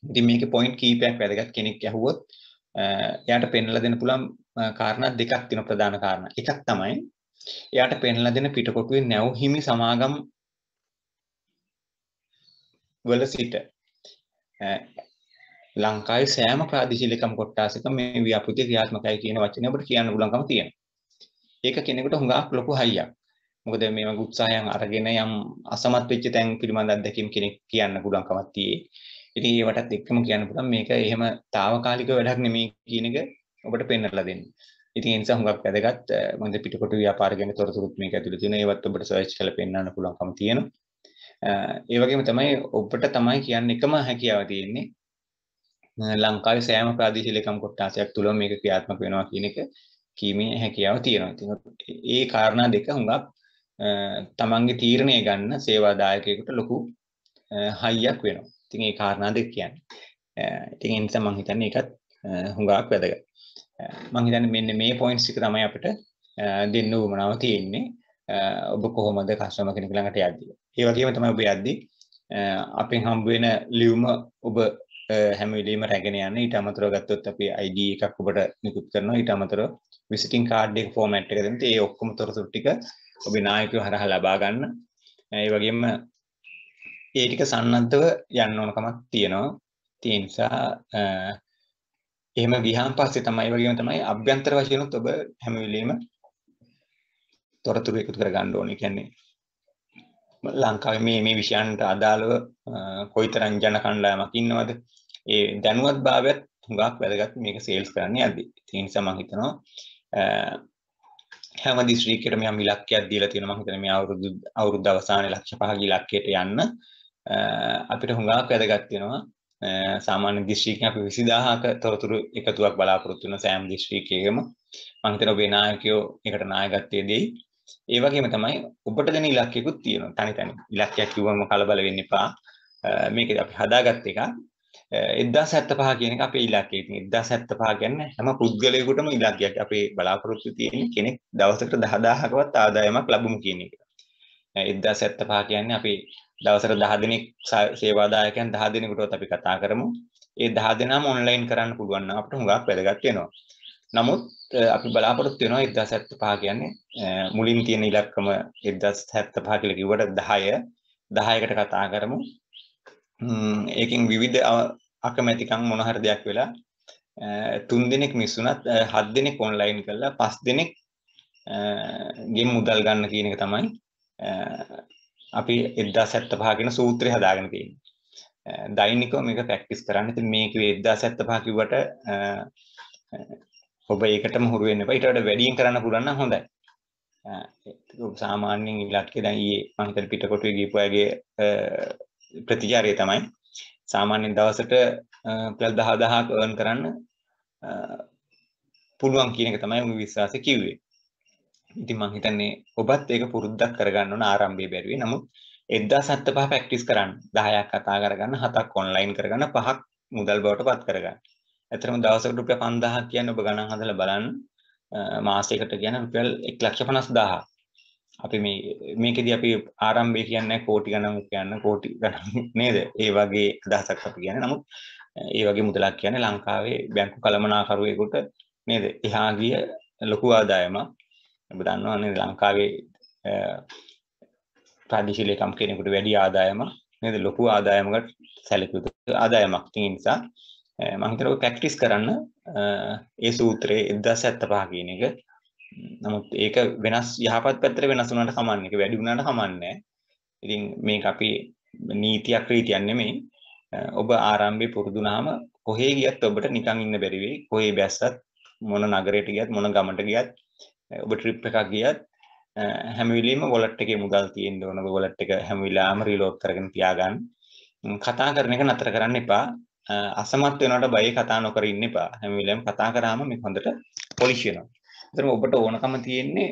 ඉතින් මේකේ පොයින්ට් කීපයක් වැදගත් කෙනෙක් ඇහුවොත් එයාට පෙන්ලා දෙන්න පුළුවන් කාරණා දෙකක් තියෙන ප්‍රධාන කාරණා. එකක් තමයි එයාට පෙන්ලා දෙන පිටකොටුවේ නැව් හිමි සමාගම් වල සිට ලංකාවේ සෑම ප්‍රාදේශීය ලේකම් කොට්ටාසක මේ ව්‍යාපෘති ක්‍රියාත්මකයි කියන වචනේ අපිට කියන්න පුළුවන්කම තියෙනවා. ඒක කෙනෙකුට හුඟක් ලොකු හයියක්. මොකද මේ වගේ උත්සාහයන් අරගෙන යම් අසමත් වෙච්ච තැන් පිළිබඳ අත්දැකීම් කෙනෙක් කියන්න පුළුවන්කමක් තියේ. ඉතින් ඒවටත් එක්කම කියන්න පුළුවන් මේක එහෙම తాවකාලික වැඩක් නෙමෙයි කියන එක ඔබට පෙන්වලා දෙන්න. ඉතින් ඒ නිසා හුඟක් වැදගත් මොකද පිටකොටු ව්‍යාපාර ගැන තොරතුරුත් මේක ඇතුළේ තියෙන ඒවත් ඔබට සර්ච් කරලා පෙන්වන්න පුළුවන්කම තියෙනවා. ඒ වගේම තමයි ඔබට තමයි කියන්නේ එකම හැකියාව තියෙන්නේ ලංකාවේ සෑම ප්‍රාදේශීය ලේකම් කොට්ටාසයක් තුල මේක ක්‍රියාත්මක වෙනවා කියන එක කීමේ හැකියාව තියෙනවා. ඉතින් ඒ කාරණා දෙක හුඟක් තමන්ගේ තීරණය ගන්න සේවාදායකයෙකුට ලොකු හයියක් වෙනවා. ඉතින් ඒ කාරණා දෙක කියන්නේ. ඉතින් ඒ නිසා මම හිතන්නේ ඒකත් හුඟක් වැදගත්. මම හිතන්නේ මෙන්න මේ පොයින්ට්ස් ටික තමයි අපිට දෙන්න උවමනාව තියෙන්නේ. ඔබ කොහොමද කස්ටමර් කෙනෙක් ළඟට යද්දී. ඒ වගේම තමයි ඔබ යද්දී අපෙන් හම්බ වෙන ලියුම ඔබ හැම වෙලෙම රැගෙන යන්නේ. ඊට අමතරව ගත්තොත් අපි ID එකක් ඔබට නිකුත් කරනවා. ඊට අමතරව විසිටින් කාඩ් එක ෆෝමැට් එක දෙන්න. ඒ ඔක්කොම තොරතුරු ටික ඔබේ නායකයෝ හරහා ලබා ගන්න. ඒ වගේම ඒ ටික සම්නන්තව යන්න ඕනකමක් තියෙනවා. ඒ නිසා එහෙම ගියාන් පස්සේ තමයි ඒ වගේම තමයි අභ්‍යන්තර වශයෙන්ත් ඔබ හැම වෙලෙම තොරතුරු එකතු කර ගන්න ඕනේ. කියන්නේ ලංකාවේ මේ මේ විෂයන්ට අදාළව කොයිතරම් ජන කණ්ඩායමක් ඉන්නවද? ඒ දැනුවත්භාවයත් හුඟක් වැදගත් මේක සේල්ස් කරන්න යද්දී. ඒ නිසා මම හිතනවා Ehm, හැම දිස්ත්‍රික්කයකටම යම් ඉලක්කයක් දීලා තියෙනවා මම හිතන්නේ මේ අවුරුදු අවුරුද්ද අවසානයේ ලක්ෂ 5ක ඉලක්කයට යන්න ehm, අපිට හුඟක් වැදගත් වෙනවා ehm, සාමාන්‍ය දිස්ත්‍රික්කෙන් අපි 20000ක තොරතුරු එකතුවක් බලාපොරොත්තු වෙන සෑම දිස්ත්‍රික්කයකම මම හිතන ඔබේ නායකයෝ ඒකට නායකත්වයේ දෙයි ඒ වගේම තමයි ඔබට දෙන ඉලක්කයකුත් තියෙනවා තනි තනි ඉලක්කයක් කිව්වම කලබල වෙන්න එපා මේක අපි හදාගත් එක එදදා සැත්ත පහ කියනක අප ඉලක්කේ ති එදදා සැත්ත පහ ගැන්න හැම පුද්ගලයකුටම ඉලක්ගයක් අපේ බලාපොරොත්තු තියෙන කෙනෙක් දවසකට දහදාහකවත් ආදායමක් ලබමු කියන එක එදදා සැත්ත පහ කියන්න අපි දවසර දහදනෙක් සේවාදායකයන් දහ දෙනෙකුටත් අපි කතා කරමු ඒ දහ දෙනාම ඔන්ලයින් කරන්න පුළුවන්න අපට හුඟක් වැදගත්වෙනවා නමුත් අපි බලාපොරොත්තු වෙනවා එදදා සැත්ත පහ කියන්නේ මුලින් තියෙන ඉලක්කම එදදස් හැත්ත පහ කියල කිවට දහය දහයකට කතා කරමු ඒකින් විවිධ අකමැතිකම් මොන හරි දෙයක් වෙලා තුන් දෙනෙක් මිස්සුනත් හත් දෙනෙක් ඔන්ලයින් කරලා පස් දෙනෙක් ගෙම් මුදල් ගන්න කියන එක තමයි අපි එදදා සැත්ත පාගෙන සූත්‍රය හදාගෙන තියෙන දෛනිකව මේක පැක්ටිස් කරන්න ති මේක එදදා සැත්ත පාකිවට ඔබ ඒකට මුරුවෙන්න්න පයිටට වැඩියෙන් කරන්න පුරන්න හොඳයි සාමාන්‍යෙන් ඉලක්කෙ දැන්යේ මන්තර පිටකොටුව ගීපුයගේ ප්‍රතිචාරය තමයි සාමාන්‍යයෙන් දවසට රුපියල් 10000ක් earn කරන්න පුළුවන් කියන එක තමයි මම විශ්වාසය කිව්වේ. ඉතින් මම හිතන්නේ ඔබත් ඒක පුරුද්දක් කරගන්න ඕන ආරම්භයේ බැරිවේ. නමුත් 1075 ප්‍රැක්ටිස් කරන්න. 10ක් කතා කරගන්න, 7ක් ඔන්ලයින් කරගන්න, 5ක් මුදල් බවට පත් කරගන්න. ඇත්තටම දවසකට රුපියල් 5000ක් කියන්නේ ඔබ ගණන් හදලා බලන්න. මාසයකට කියන රුපියල් 150000ක්. අපි මේ මේකෙදී අපි ආරම්භය කියන්නේ කෝටි ගණන් කියන්න කෝටි ගණන් නේද? ඒ වගේ අදහසක් අපි කියන්නේ. නමුත් ඒ වගේ මුදලක් කියන්නේ ලංකාවේ බැංකු කළමනාකරුවෙකුට නේද? එහා ගිය ලොකු ආදායමක්. ඔබ දන්නවා නේද ලංකාවේ ප්‍රාදේශීය ලේකම් කෙනෙකුට වැඩි ආදායමක් නේද? ලොකු ආදායමකට සැලකිය යුතු ආදායමක්. ඒ නිසා මං හිතනවා ප්‍රැක්ටිස් කරන්න ඒ සූත්‍රයේ 1075 කියන එක නමුත් ඒක වෙනස් යහපත් පැත්තට වෙනස් වුණාට කමන්නේ ඒක වැඩි වුණාට කමන්නේ ඉතින් මේක අපි නීතියක් රීතියක් නෙමෙයි ඔබ ආරම්භයේ පුරුදුනාම කොහේ ගියත් ඔබට නිකන් ඉන්න බැරි වෙයි කොහේ බැස්සත් මොන නගරයට ගියත් මොන ගමට ගියත් ඔබ ට්‍රිප් එකක් ගියත් හැම වෙලෙම වොලට් එකේ මුදල් තියෙන්න ඕන ඔබ වොලට් එක හැම වෙලාවම රීලෝඩ් කරගෙන තියාගන්න කතා කරන එක නතර කරන්න එපා අසමත් වෙනවට බය කතා නොකර ඉන්න එපා හැම වෙලෙම කතා කරාම මේක හොඳට පොලිෂ් වෙනවා ඒතරම ඔබට ඕනකම තියෙන්නේ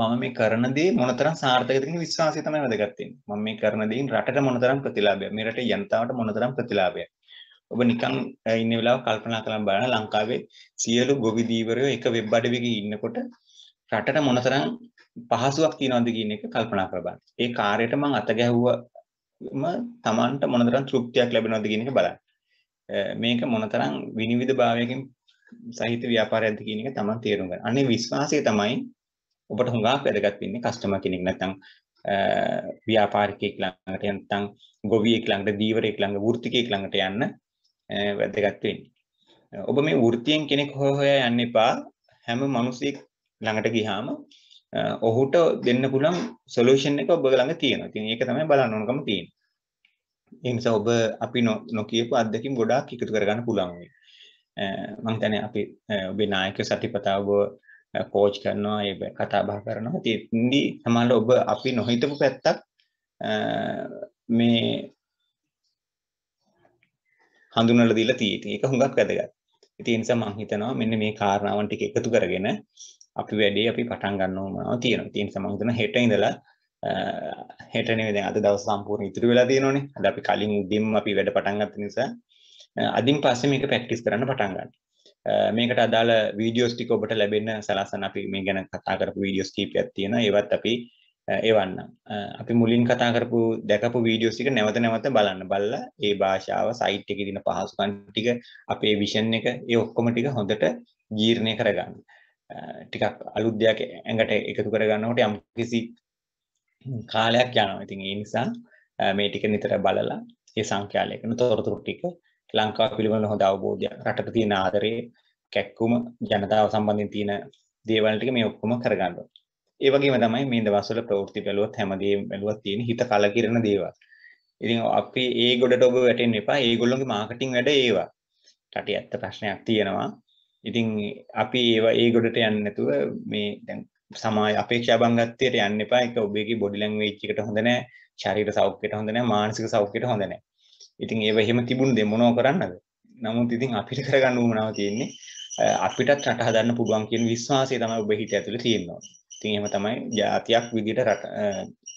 මම මේ කරන දේ මොනතරම් සාර්ථකද කියන විශ්වාසය තමයි වැදගත් වෙන්නේ. මම මේ කරන දේෙන් රටට මොනතරම් ප්‍රතිලාභයක්, මේ රටේ ජනතාවට මොනතරම් ප්‍රතිලාභයක්. ඔබ නිකන් ඉන්න වෙලාව කල්පනා කරලා බලන්න ලංකාවේ සියලු ගොවි දීවරයෝ එක වෙබ් අඩවියක ඉන්නකොට රටට මොනතරම් පහසුවක් තියනවද කියන එක කල්පනා කරලා බලන්න. ඒ කාර්යයට මම අත ගැහුවම Tamanට මොනතරම් තෘප්තියක් ලැබෙනවද කියන එක බලන්න. මේක මොනතරම් විනිවිද භාවයකින් සහිත ව්‍යාපාරයක්ද කියන එක තමන් තේරුම් ගන්න. අනේ විශ්වාසය තමයි ඔබට හුඟක් වැදගත් වෙන්නේ කස්ටමර් කෙනෙක් නැත්නම් ව්‍යාපාරිකයෙක් ළඟට නැත්නම් ගොවියෙක් ළඟට දීවරයෙක් ළඟ වෘත්තිකයෙක් ළඟට යන්න වැදගත් වෙන්නේ. ඔබ මේ වෘත්තියෙන් කෙනෙක් හොය හොයා යන්න එපා. හැම මිනිසෙක් ළඟට ගියාම ඔහුට දෙන්න පුළුවන් සොලියුෂන් එක ඔබ ළඟ තියෙනවා. ඉතින් ඒක තමයි බලන්න ඕනකම තියෙන්නේ. ඒ නිසා ඔබ අපි නොකියපු අත්දැකීම් ගොඩාක් එකතු කරගන්න පුළුවන් වෙයි. මං දැන අපි ඔබේ නායක සතිපතාව කෝච් කරනවා ඒ කතා බහ කරනවා තිදී සමහරවිට ඔබ අපි නොහිතපු පැත්තක් මේ හඳුනලා දීලා තියෙන්නේ. ඒක හුඟක් වැදගත්. ඉතින් ඒ නිසා මං හිතනවා මෙන්න මේ කාරණාවන් ටික එකතු කරගෙන අපි වැඩේ අපි පටන් ගන්න ඕනවා තියෙනවා. ඉතින් ඒ නිසා මං හිතනවා හෙට ඉඳලා හෙට නෙවෙයි දැන් අද දවස් සම්පූර්ණ ඉතුරු වෙලා තියෙනෝනේ. අද අපි කලින් උදේම අපි වැඩ පටන් ගත්ත නිසා අදින් පස්සේ මේක ප්‍රැක්ටිස් කරන්න පටන් ගන්න. මේකට අදාළ වීඩියෝස් ටික ඔබට ලැබෙන සලසන අපි මේ ගැන කතා කරපු වීඩියෝස් කීපයක් තියෙනවා. ඒවත් අපි එවන්න අපි මුලින් කතා කරපු දැකපු වීඩියෝ ටික නැවත නැවත බලන්න බලලා ඒ භාෂාව සයිට් එකේ දින පහසුකම් ටික අපේ විෂන් එක ඒ ඔක්කොම ටික හොඳට ජීර්ණය කරගන්න. ටිකක් අලුත් දෙයක් ඇඟට එකතු කරගන්නකොට යම් කිසි කාලයක් යනවා. ඉතින් ඒ නිසා මේ ටික නිතර බලලා ඒ සංඛ්‍යාලයකන තොරතුරු ටික ලංකාව පිළිබඳ හොඳ අවබෝධයක් රටට තියෙන ආදරේ කැක්කුම ජනතාව සම්බන්ධයෙන් තියෙන දේවල් ටික මේ ඔක්කොම කරගන්න ඕනේ. ඒ වගේම තමයි මේ දවස්වල ප්‍රවෘත්ති බැලුවත් හැමදේම බැලුවත් තියෙන හිත කලකිරන දේවල්. ඉතින් අපි ඒ ගොඩට ඔබ වැටෙන්න එපා. ඒගොල්ලෝගේ මාකටිං වැඩ ඒවා. රටේ ඇත්ත ප්‍රශ්නයක් තියෙනවා. ඉතින් අපි ඒවා ඒ ගොඩට යන්නේ නැතුව මේ දැන් සමාජ අපේක්ෂා භංගත්වයට යන්න එපා. ඒක ඔබේගේ බොඩි ලැන්ග්වේජ් එකට හොඳ නැහැ. ශරීර සෞඛ්‍යයට හොඳ නැහැ. මානසික සෞඛ්‍යයට හොඳ නැහැ. ඉතින් ඒව එහෙම තිබුණේ මොනව කරන්නද? නමුත් ඉතින් අපිට කරගන්න උවමනාව තියෙන්නේ අපිටත් රට හදන්න පුළුවන් කියන විශ්වාසය තමයි ඔබ හිත ඇතුලේ තියෙනවා. ඉතින් එහෙම තමයි ජාතියක් විදිහට රට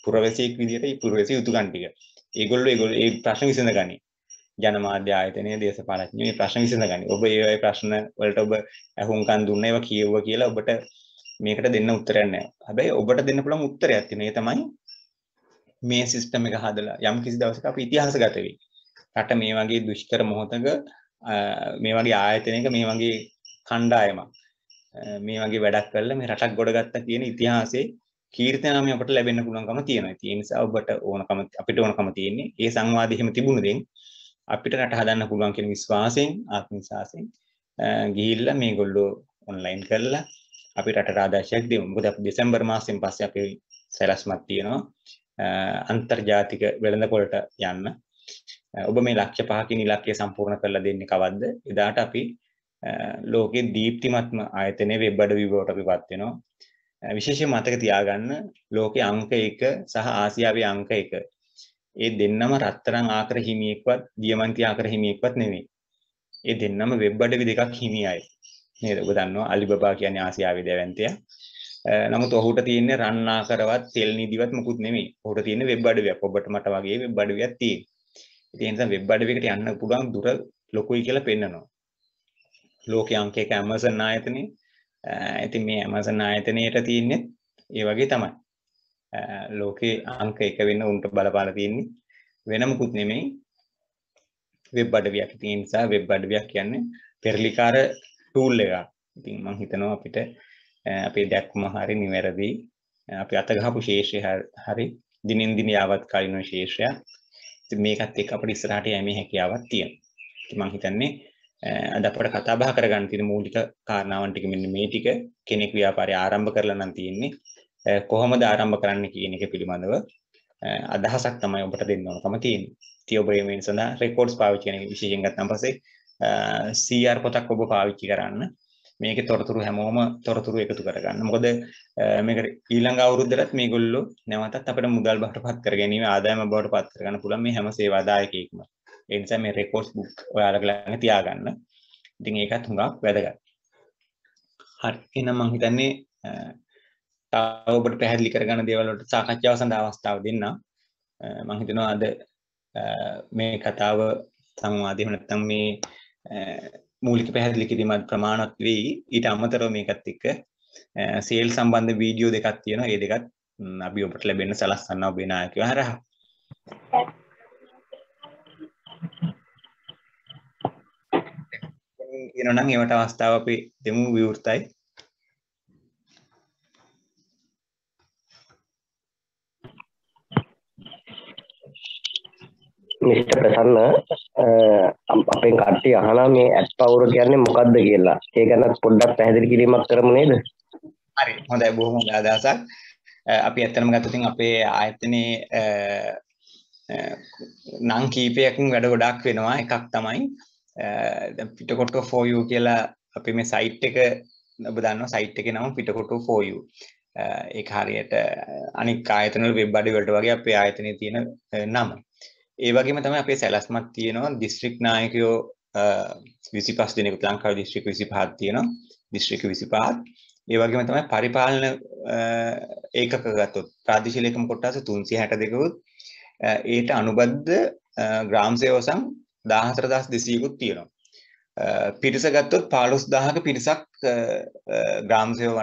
පුරවැසියෙක් විදිහට මේ පුරවැසිය යුතුයකම් ටික. ඒගොල්ලෝ ඒගොල්ලෝ මේ ප්‍රශ්න විසඳගනි. ජනමාධ්‍ය ආයතනය දේශපාලඥයෝ මේ ප්‍රශ්න විසඳගනි. ඔබ ඒ ප්‍රශ්න වලට ඔබ අහුම්කන් දුන්න ඒවා කියෙව්වා කියලා ඔබට මේකට දෙන්න උත්තරයක් නැහැ. හැබැයි ඔබට දෙන්න පුළුවන් උත්තරයක් තියෙනවා. ඒ තමයි මේ සිස්ටම් එක හදලා යම් කිසි දවසක අපි ඉතිහාසගත වෙයි. රට මේ වගේ දුෂ්කර මොහොතක මේ වගේ ආයතනයක මේ වගේ කණ්ඩායමක් මේ වගේ වැඩක් කරලා මේ රටක් ගොඩගත්ත කියන ඉතිහාසයේ කීර්තනාම අපට ලැබෙන්න පුළුවන්කම තියෙනවා. ඒ නිසා ඔබට ඕනකම අපිට ඕනකම තියෙන්නේ ඒ සංවාදය එහෙම තිබුණු දෙන් අපිට රට හදන්න පුළුවන් කියන විශ්වාසයෙන් ආත්මවිශ්වාසයෙන් ගිහිල්ලා මේගොල්ලෝ ඔන්ලයින් කරලා අපි රටට ආදර්ශයක් දෙමු. මොකද අපි දෙසැම්බර් මාසයෙන් පස්සේ අපි සැලැස්මක් තියෙනවා අන්තර්ජාතික වෙළඳපොළට යන්න. ඔබ මේ ලක්ෂ්‍ය පහකින් ඉලක්කය සම්පූර්ණ කරලා දෙන්නේ කවද්ද? එදාට අපි ලෝකේ දීප්තිමත්ම ආයතනයේ වෙබ් අඩවි බවට අපිපත් වෙනවා. විශේෂයෙන් මතක තියාගන්න ලෝකේ අංක 1 සහ ආසියාවේ අංක 1 ඒ දෙන්නම රත්තරන් ආකර හිමියෙක්වත් දියමන්ති ආකර හිමියෙක්වත් නෙමෙයි. ඒ දෙන්නම වෙබ් අඩවි දෙකක් හිමියයි. නේද? ඔබ දන්නවා අලිබබා කියන්නේ ආසියාවේ දැවැන්තයා. නමුත් ඔහුට තියෙන්නේ රන් ආකරවත් තෙල් නිදිවත් මුකුත් නෙමෙයි. ඔහුට තියෙන්නේ වෙබ් අඩවියක්. ඔබට මට වගේ වෙබ් අඩවියක් තියෙනවා. ඒ නිසා වෙබ් අඩවියකට යන්න පුළුවන් දුර ලොකුයි කියලා පෙන්නනවා. ලෝකයේ අංකයක Amazon ආයතනය. ඉතින් මේ Amazon ආයතනයට තියෙන්නේ ඒ වගේ තමයි. ලෝකයේ අංක එක වෙන උන්ට බලපාලා තියෙන්නේ වෙනමකුත් නෙමෙයි. වෙබ් අඩවියක්. ඒ නිසා වෙබ් අඩවියක් කියන්නේ පෙරලිකාර ටූල් එකක්. ඉතින් මම හිතනවා අපිට අපේ දැක්ම හරි නිවැරදි අපි අතගහපු ශේෂය හරි දිනෙන් දින යාවත් කලින ශේෂයක් ඉතින් මේකත් එක්ක අපිට ඉස්සරහට යෑමේ හැකියාවක් තියෙනවා. ඉතින් මම හිතන්නේ අද අපිට කතා බහ කරගන්න තියෙන මූලික කාරණාවන් ටික මෙන්න මේ ටික කෙනෙක් ව්‍යාපාරය ආරම්භ කරලා නම් තියෙන්නේ කොහොමද ආරම්භ කරන්න කියන එක පිළිබඳව අදහසක් තමයි ඔබට දෙන්න ඕනකම තියෙන්නේ. ඉතින් ඔබ මේ සඳහා රෙකෝඩ්ස් පාවිච්චි කරන එක විශේෂයෙන් ගත්තාන් පස්සේ CR පොතක් ඔබ පාවිච්චි කරන්න. මේකේ තොරතුරු හැමෝම තොරතුරු එකතු කරගන්න. මොකද මේක ඊළඟ අවුරුද්දටත් මේගොල්ලෝ නැවතත් අපිට මුදල් බවට පත් කර ගැනීම ආදායම බවට පත් කරගන්න පුළුවන් මේ හැම සේවාදායකයෙක්ම. ඒ නිසා මේ රෙකෝඩ්ස් බුක් ඔයාලගේ ළඟ තියාගන්න. ඉතින් ඒකත් හුඟක් වැදගත්. හරි. එහෙනම් මම හිතන්නේ තව ඔබට පැහැදිලි කරගන්න දේවල් වලට සාකච්ඡාව සඳහා අවස්ථාව දෙන්නම්. මම හිතනවා අද මේ කතාව සංවාදය එහෙම නැත්නම් මේ මූලික පැහැදිලි කිරීමත් ප්‍රමාණවත් වෙයි ඊට අමතරව මේකත් එක්ක සේල් සම්බන්ධ වීඩියෝ දෙකක් තියෙනවා ඒ දෙකත් අපි ඔබට ලැබෙන්න සලස්වන්න ඔබේ නායකයෝ හරහා එනනම් ඒවට අවස්ථාව අපි දෙමු විවෘතයි මිට ප්‍රසන්න අපෙන් කට්ටි අහනා මේ ඇත් පවුර කියන්නේ මොකක්ද කියලා ඒ ගැනත් පොඩ්ඩක් පැහැදිලි කිරීමක් කරමු නේද හරි හොඳයි බොහොම හොඳ අදහසක් අපි ඇත්තටම ගත්තොතින් අපේ ආයතනයේ නම් කීපයකින් වැඩ ගොඩක් වෙනවා එකක් තමයි පිටකොට්ටෝ for you කියලා අපි මේ සයිට් එක ඔබ දන්නවා සයිට් එකේ නම පිටකොට්ටෝ for you ඒක හරියට අනික් ආයතන වල වෙබ් අඩවි වලට වගේ අපේ ආයතනයේ තියෙන නම. ඒ වගේම තමයි අපේ සැලැස්මක් තියෙනවා දිස්ත්‍රික් නායකයෝ 25 දෙනෙකු ලංකාවේ දිස්ත්‍රික් 25ක් තියෙනවා දිස්ත්‍රික් 25ක් ඒ වගේම තමයි පරිපාලන ඒකක ගත්තොත් ප්‍රාදේශීය ලේකම් කොටස 362 උත් ඒට අනුබද්ධ ග්‍රාම සේවසම් 14200 කුත් තියෙනවා. පිරිස ගත්තොත් 15000ක පිරිසක් ග්‍රාම සේව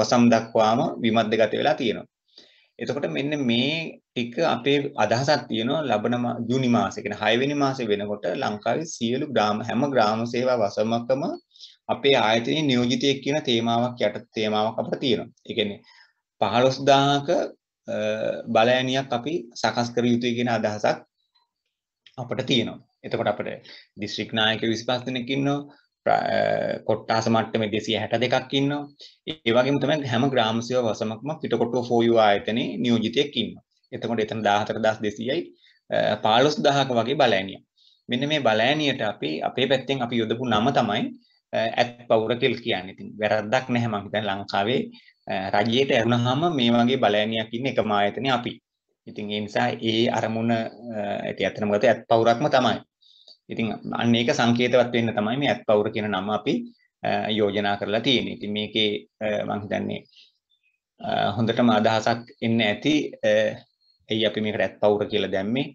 වසම් දක්වාම විමද්දගත වෙලා තියෙනවා. එතකොට මෙන්න මේ එක අපේ අදහසක් තියෙනවා ලබන ජූනි මාසේ කියන 6 වෙනි මාසේ වෙනකොට ලංකාවේ සියලු ග්‍රාම හැම ග්‍රාම සේවා වසමකම අපේ ආයතනයේ නියෝජිතයෙක් කියන තේමාවක් යට තේමාවක් අපිට තියෙනවා. ඒ කියන්නේ 15000ක බලෑනියක් අපි සකස් කර යුතුයි කියන අදහසක් අපිට තියෙනවා. එතකොට අපිට දිස්ත්‍රික් නායක 25 දෙනෙක් ඉන්නවා. කොට්ටාස මට්ටමේ 262ක් ඉන්නවා. ඒ වගේම තමයි හැම ග්‍රාම සේවා වසමකම පිටකොටුව 4U ආයතනයේ නියෝජිතයෙක් ඉන්නවා. එතකොට එතන 14200යි 15000ක වගේ බලෑනිය. මෙන්න මේ බලෑනියට අපි අපේ පැත්තෙන් අපි යොදපු නම තමයි ඇත් පවුර කියලා කියන්නේ. ඉතින් වැරද්දක් නැහැ මම හිතන්නේ ලංකාවේ රජයට ඇරුණාම මේ වගේ බලෑනියක් ඉන්න එකම ආයතනේ අපි. ඉතින් ඒ නිසා ඒ අරමුණ ඉතින් අතන මොකද ඇත් පවුරක්ම තමයි. ඉතින් අන්න ඒක සංකේතවත් වෙන්න තමයි මේ ඇත් පවුර කියන නම අපි යෝජනා කරලා තියෙන්නේ. ඉතින් මේකේ මම හිතන්නේ හොඳටම අදහසක් එන්න ඇති ඇයි අපි මේකට ඇත්ත අවුර කියලා දැම්මේ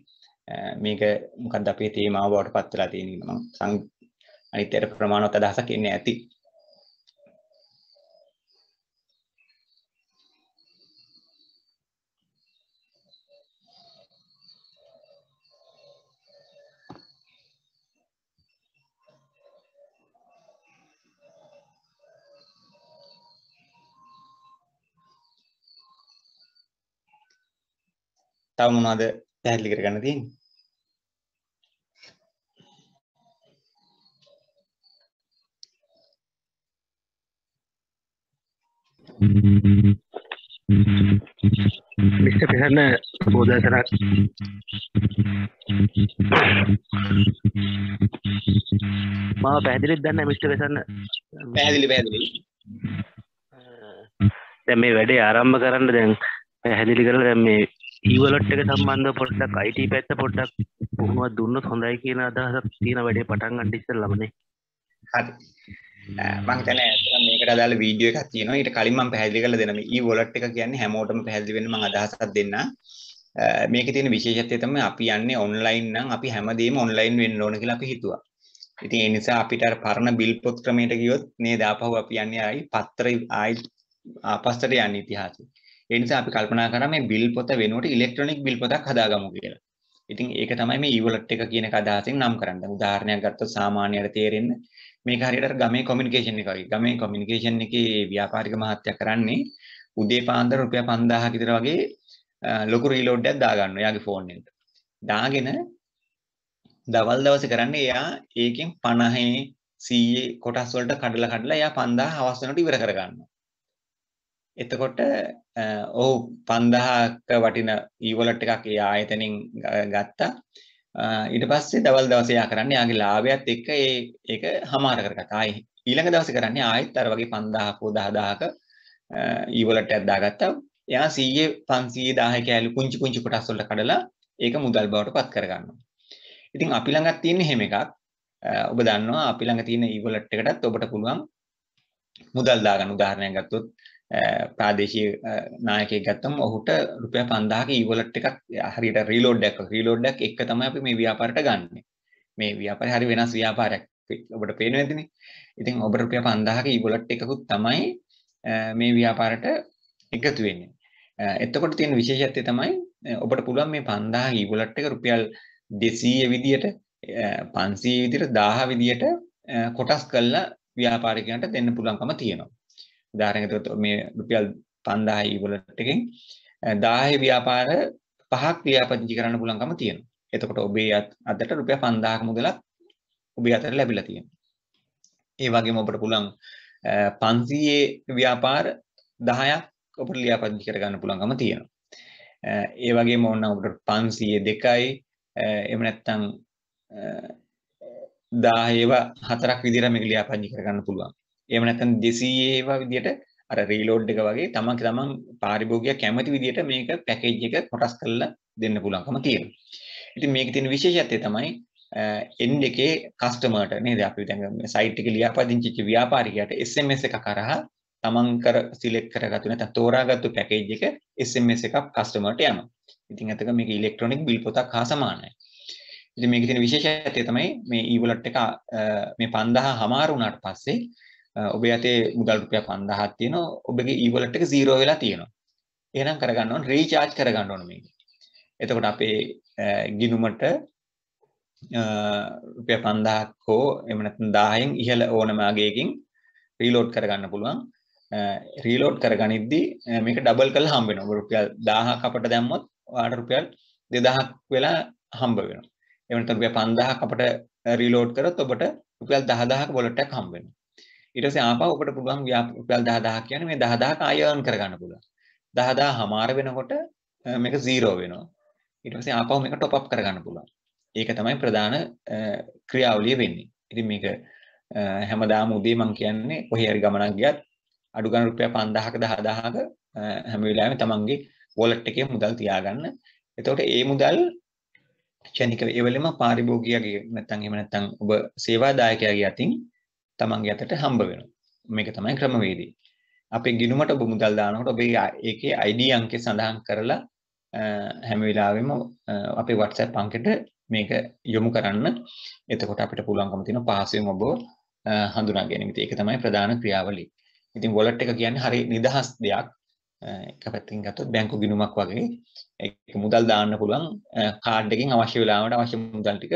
මේක මොකක්ද අපේ තේමාව බවට පත් වෙලා තියෙන්නේ මම අනිත් පැයට ප්‍රමාණවත් අදහසක් එන්නේ ඇති තව මොනවද පැහැදිලි කරගන්න තියෙන්නේ? මිස්ටර් ප්‍රහන්න බෝධසරත් මම පැහැදිලිද දන්නේ මිස්ටර් ප්‍රහන්න පැහැදිලි පැහැදිලි දැන් මේ වැඩේ ආරම්භ කරන්න දැන් පැහැදිලි කරලා දැන් මේ ඊවලට් එක සම්බන්ධ පොට්ටක් අයිට පැත්ත පොට්ටක් පුහුවත් දුන්නත් හොඳයි කියන අදහසක් තියෙන වැඩේ පටන් අඩිස්සර ලබනේ මං තැන මේකට දාල වීඩියෝ එකක් තියෙනවා ඊට කලින් මම පැහැදිලි කරලා දෙනවා මේ ඊවලට් එක කියන්නේ හැමෝටම පැහැදිලි වෙන්න මම අදහසක් දෙන්න මේකේ තියෙන විශේෂත්වය තමයි අපි යන්නේ ඔන්ලයින් නම් අපි හැමදේම ඔන්ලයින් වෙන්න ඕන කියලා අපි හිතුවා ඉතින් ඒ නිසා අපිට අර පරණ බිල් පොත් ක්‍රමයට ගියොත් නේද ආපහු අපි යන්නේ ආයි පත්‍ර ආයි ආපස්සට යන්නේ ඉතිහාසෙ ඒ නිසා අපි කල්පනා කරා මේ බිල් පොත වෙනුවට ඉලෙක්ට්‍රොනික බිල් පොතක් හදාගමු කියලා. ඉතින් ඒක තමයි මේ e-wallet එක කියන එක අදහසින් නම් කරන්න. උදාහරණයක් ගත්තොත් සාමාන්‍යයට තේරෙන්න මේක හරියට ගමේ කොමියුනිකේෂන් එක වගේ. ගමේ කොමියුනිකේෂන් එකේ ව්‍යාපාරික මහත්තයා කරන්නේ උදේ පාන්දර රුපියල් 5000ක් විතර වගේ ලොකු රීලෝඩ් එකක් දාගන්නවා එයාගේ ෆෝන් එකට. දාගෙන දවල් දවසේ කරන්නේ එයා ඒකෙන් 50 100 කොටස් වලට කඩලා කඩලා එයා 5000 හවස් වෙනකොට ඉවර කරගන්නවා. එතකොට ඔව් 5000ක වටින e-wallet එකක් ඒ ආයතනෙන් ගත්තා. ඊට පස්සේ දවල් දවසේ යා කරන්නේ යාගේ ලාභයත් එක්ක ඒ ඒක හමාර කරගත්තා. ආයේ ඊළඟ දවසේ කරන්නේ ආයෙත් අර වගේ 5000ක 10000ක e-wallet එකක් දාගත්තා. එයා 100 500 1000 කෑලි කුංචි කුංචි කොටස් වලට කඩලා ඒක මුදල් බවට පත් කරගන්නවා. ඉතින් අපි ළඟත් තියෙන හැම එකක් ඔබ දන්නවා අපි ළඟ තියෙන e-wallet එකටත් ඔබට පුළුවන් මුදල් දාගන්න උදාහරණයක් ගත්තොත් ප්‍රාදේශීය නායකයෙක් ගත්තම ඔහුට රුපියල් 5000ක e-wallet එකක් හරියට reload එකක් reload එකක් එක තමයි අපි මේ ව්‍යාපාරයට ගන්න. මේ ව්‍යාපාරය හරි වෙනස් ව්‍යාපාරයක්. ඔබට පේනවා ඇතිනේ. ඉතින් ඔබට රුපියල් 5000ක e-wallet එකකුත් තමයි මේ ව්‍යාපාරයට එකතු වෙන්නේ. එතකොට තියෙන විශේෂත්වය තමයි ඔබට පුළුවන් මේ 5000 e-wallet එක රුපියල් 200 විදියට 500 විදියට 1000 විදියට කොටස් කරලා ව්‍යාපාරිකයන්ට දෙන්න පුළුවන්කම තියෙනවා. ධාරනගත මේ රුපියල් 5000 e-wallet එකෙන් 1000 ව්‍යාපාර පහක් ක්‍රියාපදිංචි කරන්න පුළුවන්කම තියෙනවා. එතකොට ඔබේ අතට රුපියල් 5000ක මුදලක් ඔබේ අතට ලැබිලා තියෙනවා. ඒ වගේම ඔබට පුළුවන් 500 ව්‍යාපාර 10ක් ඔබට ලියාපදිංචි කරගන්න පුළුවන්කම තියෙනවා. ඒ වගේම ඕනනම් ඔබට 502යි එහෙම නැත්නම් 1000 ඒවා හතරක් විදිහට මේක ලියාපදිංචි කරගන්න පුළුවන්. එහෙම නැත්නම් 200 ඒවා විදියට අර රීලෝඩ් එක වගේ තමන් තමන් පාරිභෝගිකයා කැමති විදියට මේක පැකේජ් එක කොටස් කරලා දෙන්න පුළුවන්කම තියෙනවා. ඉතින් මේකේ තියෙන විශේෂත්වය තමයි end එකේ කස්ටමර්ට නේද අපි දැන් සයිට් එක ලියාපදිංචිච්ච ව්‍යාපාරිකයාට SMS එක කරහා තමන් කර සිලෙක්ට් කරගත්තු නැත්නම් තෝරාගත්තු පැකේජ් එක SMS එකක් කස්ටමර්ට යනවා. ඉතින් අතක මේක ඉලෙක්ට්‍රොනික බිල් පොතක් හා සමානයි. ඉතින් මේකේ තියෙන විශේෂත්වය තමයි මේ e-wallet එක මේ 5000 හමාරු වුණාට පස්සේ ඔබේ අතේ මුදල් රුපියල් 5000ක් තියෙනවා ඔබගේ e-wallet එක 0 වෙලා තියෙනවා එහෙනම් කරගන්න ඕන රීචාර්ජ් කරගන්න ඕන මේක එතකොට අපේ ගිණුමට රුපියල් 5000ක් හෝ එහෙම නැත්නම් 1000න් ඉහළ ඕනම අගයකින් රීලෝඩ් කරගන්න පුළුවන් රීලෝඩ් කරගනිද්දී මේක ඩබල් කරලා හම්බ වෙනවා ඔබ රුපියල් 1000ක් අපට දැම්මොත් ඔයාලට රුපියල් 2000ක් වෙලා හම්බ වෙනවා එහෙම නැත්නම් රුපියල් 5000ක් අපට රීලෝඩ් කරොත් ඔබට රුපියල් 10000ක වොලට් එකක් හම්බ වෙනවා ඊට පස්සේ ආපහු ඔබට පුළුවන් රුපියල් 10000 කියන්නේ මේ 10000ක ආය earn කරගන්න පුළුවන් 10000 හමාර වෙනකොට මේක 0 වෙනවා ඊට පස්සේ ආපහු මේක top up කරගන්න පුළුවන් ඒක තමයි ප්‍රධාන ක්‍රියාවලිය වෙන්නේ ඉතින් මේක හැමදාම උදේ මම කියන්නේ කොහේ හරි ගමනක් ගියත් අඩු ගන්න රුපියල් 5000ක 10000ක හැම වෙලාවෙම තමන්ගේ wallet එකේ මුදල් තියාගන්න එතකොට ඒ මුදල් ක්ෂණික ඒ වෙලෙම පාරිභෝගිකයාගේ නැත්නම් එහෙම නැත්නම් ඔබ සේවාදායකයාගේ අතින් තමන්ගේ අතට හම්බ වෙනවා. මේක තමයි ක්‍රමවේදය. අපේ ගිණුමට ඔබ මුදල් දානකොට ඔබේ ඒකේ ID අංකය සඳහන් කරලා හැම වෙලාවෙම අපේ WhatsApp අංකයට මේක යොමු කරන්න. එතකොට අපිට පුළුවන්කම තියෙන පහසුවෙන් ඔබ හඳුනා ගැනීම. ඒක තමයි ප්‍රධාන ක්‍රියාවලිය. ඉතින් wallet එක කියන්නේ හරිය නිදහස් දෙයක්. එක පැත්තකින් ගත්තොත් බැංකු ගිණුමක් වගේ ඒක මුදල් දාන්න පුළුවන් කාඩ් එකකින් අවශ්‍ය වෙලාවට අවශ්‍ය මුදල් ටික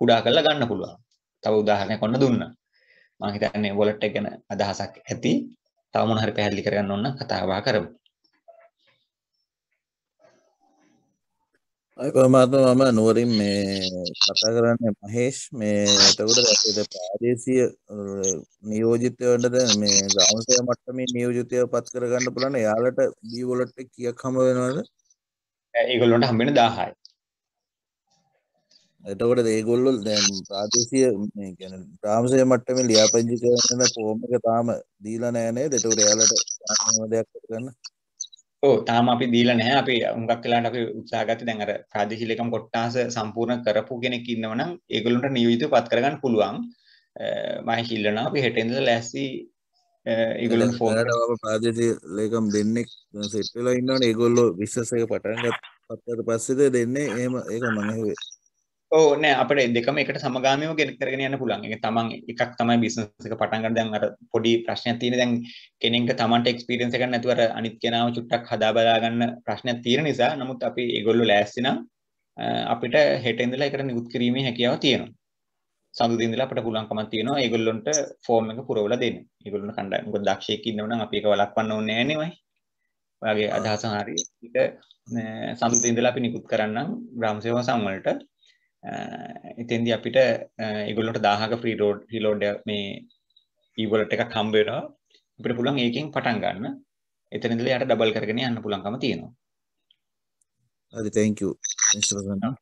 කුඩා කරලා ගන්න පුළුවන්. තව උදාහරණයක් ඔන්න දුන්නා. මම හිතන්නේ wallet එක ගැන අදහසක් ඇති. තව මොන හරි පැහැදිලි කරගන්න ඕන කතා බහ කරමු. කොහමද මම නුවරින් මේ කතා කරන්නේ මහේෂ් මේ එතකොට දැන් ප්‍රාදේශීය නියෝජිතයවන්ට දැන් මේ ග්‍රාම සේවා මට්ටමේ නියෝජිතයව පත් කරගන්න පුළුවන් එයාලට බී වොලට් එක කීයක් හම්බ වෙනවද? ඒගොල්ලන්ට හම්බ වෙන 1000යි. එතකොට දේගොල්ලොල් දැන් ප්‍රාදේශීය මේ කියන්නේ ග්‍රාමසය මට්ටමේ ලියාපදිංචි කරන ෆෝම් එක තාම දීලා නෑ නේද? එතකොට එයාලට දෙයක් කරගන්න. ඔව් තාම අපි දීලා නැහැ. අපි හුඟක් වෙලාවට අපි උත්සාහ ගත්තේ දැන් අර ප්‍රාදේශීය ලේකම් කොට්ටාස සම්පූර්ණ කරපු කෙනෙක් ඉන්නව නම් ඒගොල්ලන්ට නියුයිතව පත් කරගන්න පුළුවන්. මම හිල්ලනවා අපි හෙට ඉඳලා ලෑස්ති ඒගොල්ලන් ෆෝම් එකට ප්‍රාදේශීය ලේකම් දෙන්නෙක් සෙට් වෙලා ඉන්නවනේ. ඒගොල්ලෝ විශ්වාසයක පටන් ගත්තට පස්සේද දෙන්නේ. එහෙම ඒක මම හිතුවේ. ඕ නෑ අපේ දෙකම එකට සමගාමීව කරගෙන යන්න පුළුවන්. ඒක තමන් එකක් තමයි බිස්නස් එක පටන් ගන්න දැන් අර පොඩි ප්‍රශ්නයක් තියෙන දැන් කෙනෙක්ට තමන්ට එක්ස්පීරියන්ස් එකක් නැතුව අර අනිත් කෙනාව චුට්ටක් හදා බලා ගන්න ප්‍රශ්නයක් තියෙන නිසා නමුත් අපි ඒගොල්ලෝ ලෑස්ති නම් අපිට හෙට ඉඳලා ඒකට නිකුත් කිරීමේ හැකියාව තියෙනවා. සඳුදේ ඉඳලා අපිට පුළුවන්කමක් තියෙනවා ඒගොල්ලොන්ට ෆෝම් එක පුරවලා දෙන්න. ඒගොල්ලොන්ට කණ්ඩායම් මොකද දක්ෂයෙක් ඉන්නව නම් අපි ඒක වළක්වන්න ඕනේ නෑ නේ. ඔයාගේ අදහස හරියට සඳුදේ ඉඳලා අපි නිකුත් කරන්නම් ග්‍රාම සේවා සංවලට එතෙන්දි අපිට ඒගොල්ලොට දාහක ෆ්‍රී රෝඩ් රිලෝඩ් මේ ඊවලට එකක් හම්බ වෙනවා අපිට පුළුවන් ඒකෙන් පටන් ගන්න එතන ඉඳලා යට ඩබල් කරගෙන යන්න පුළුවන්කම තියෙනවා හරි thank you Mr.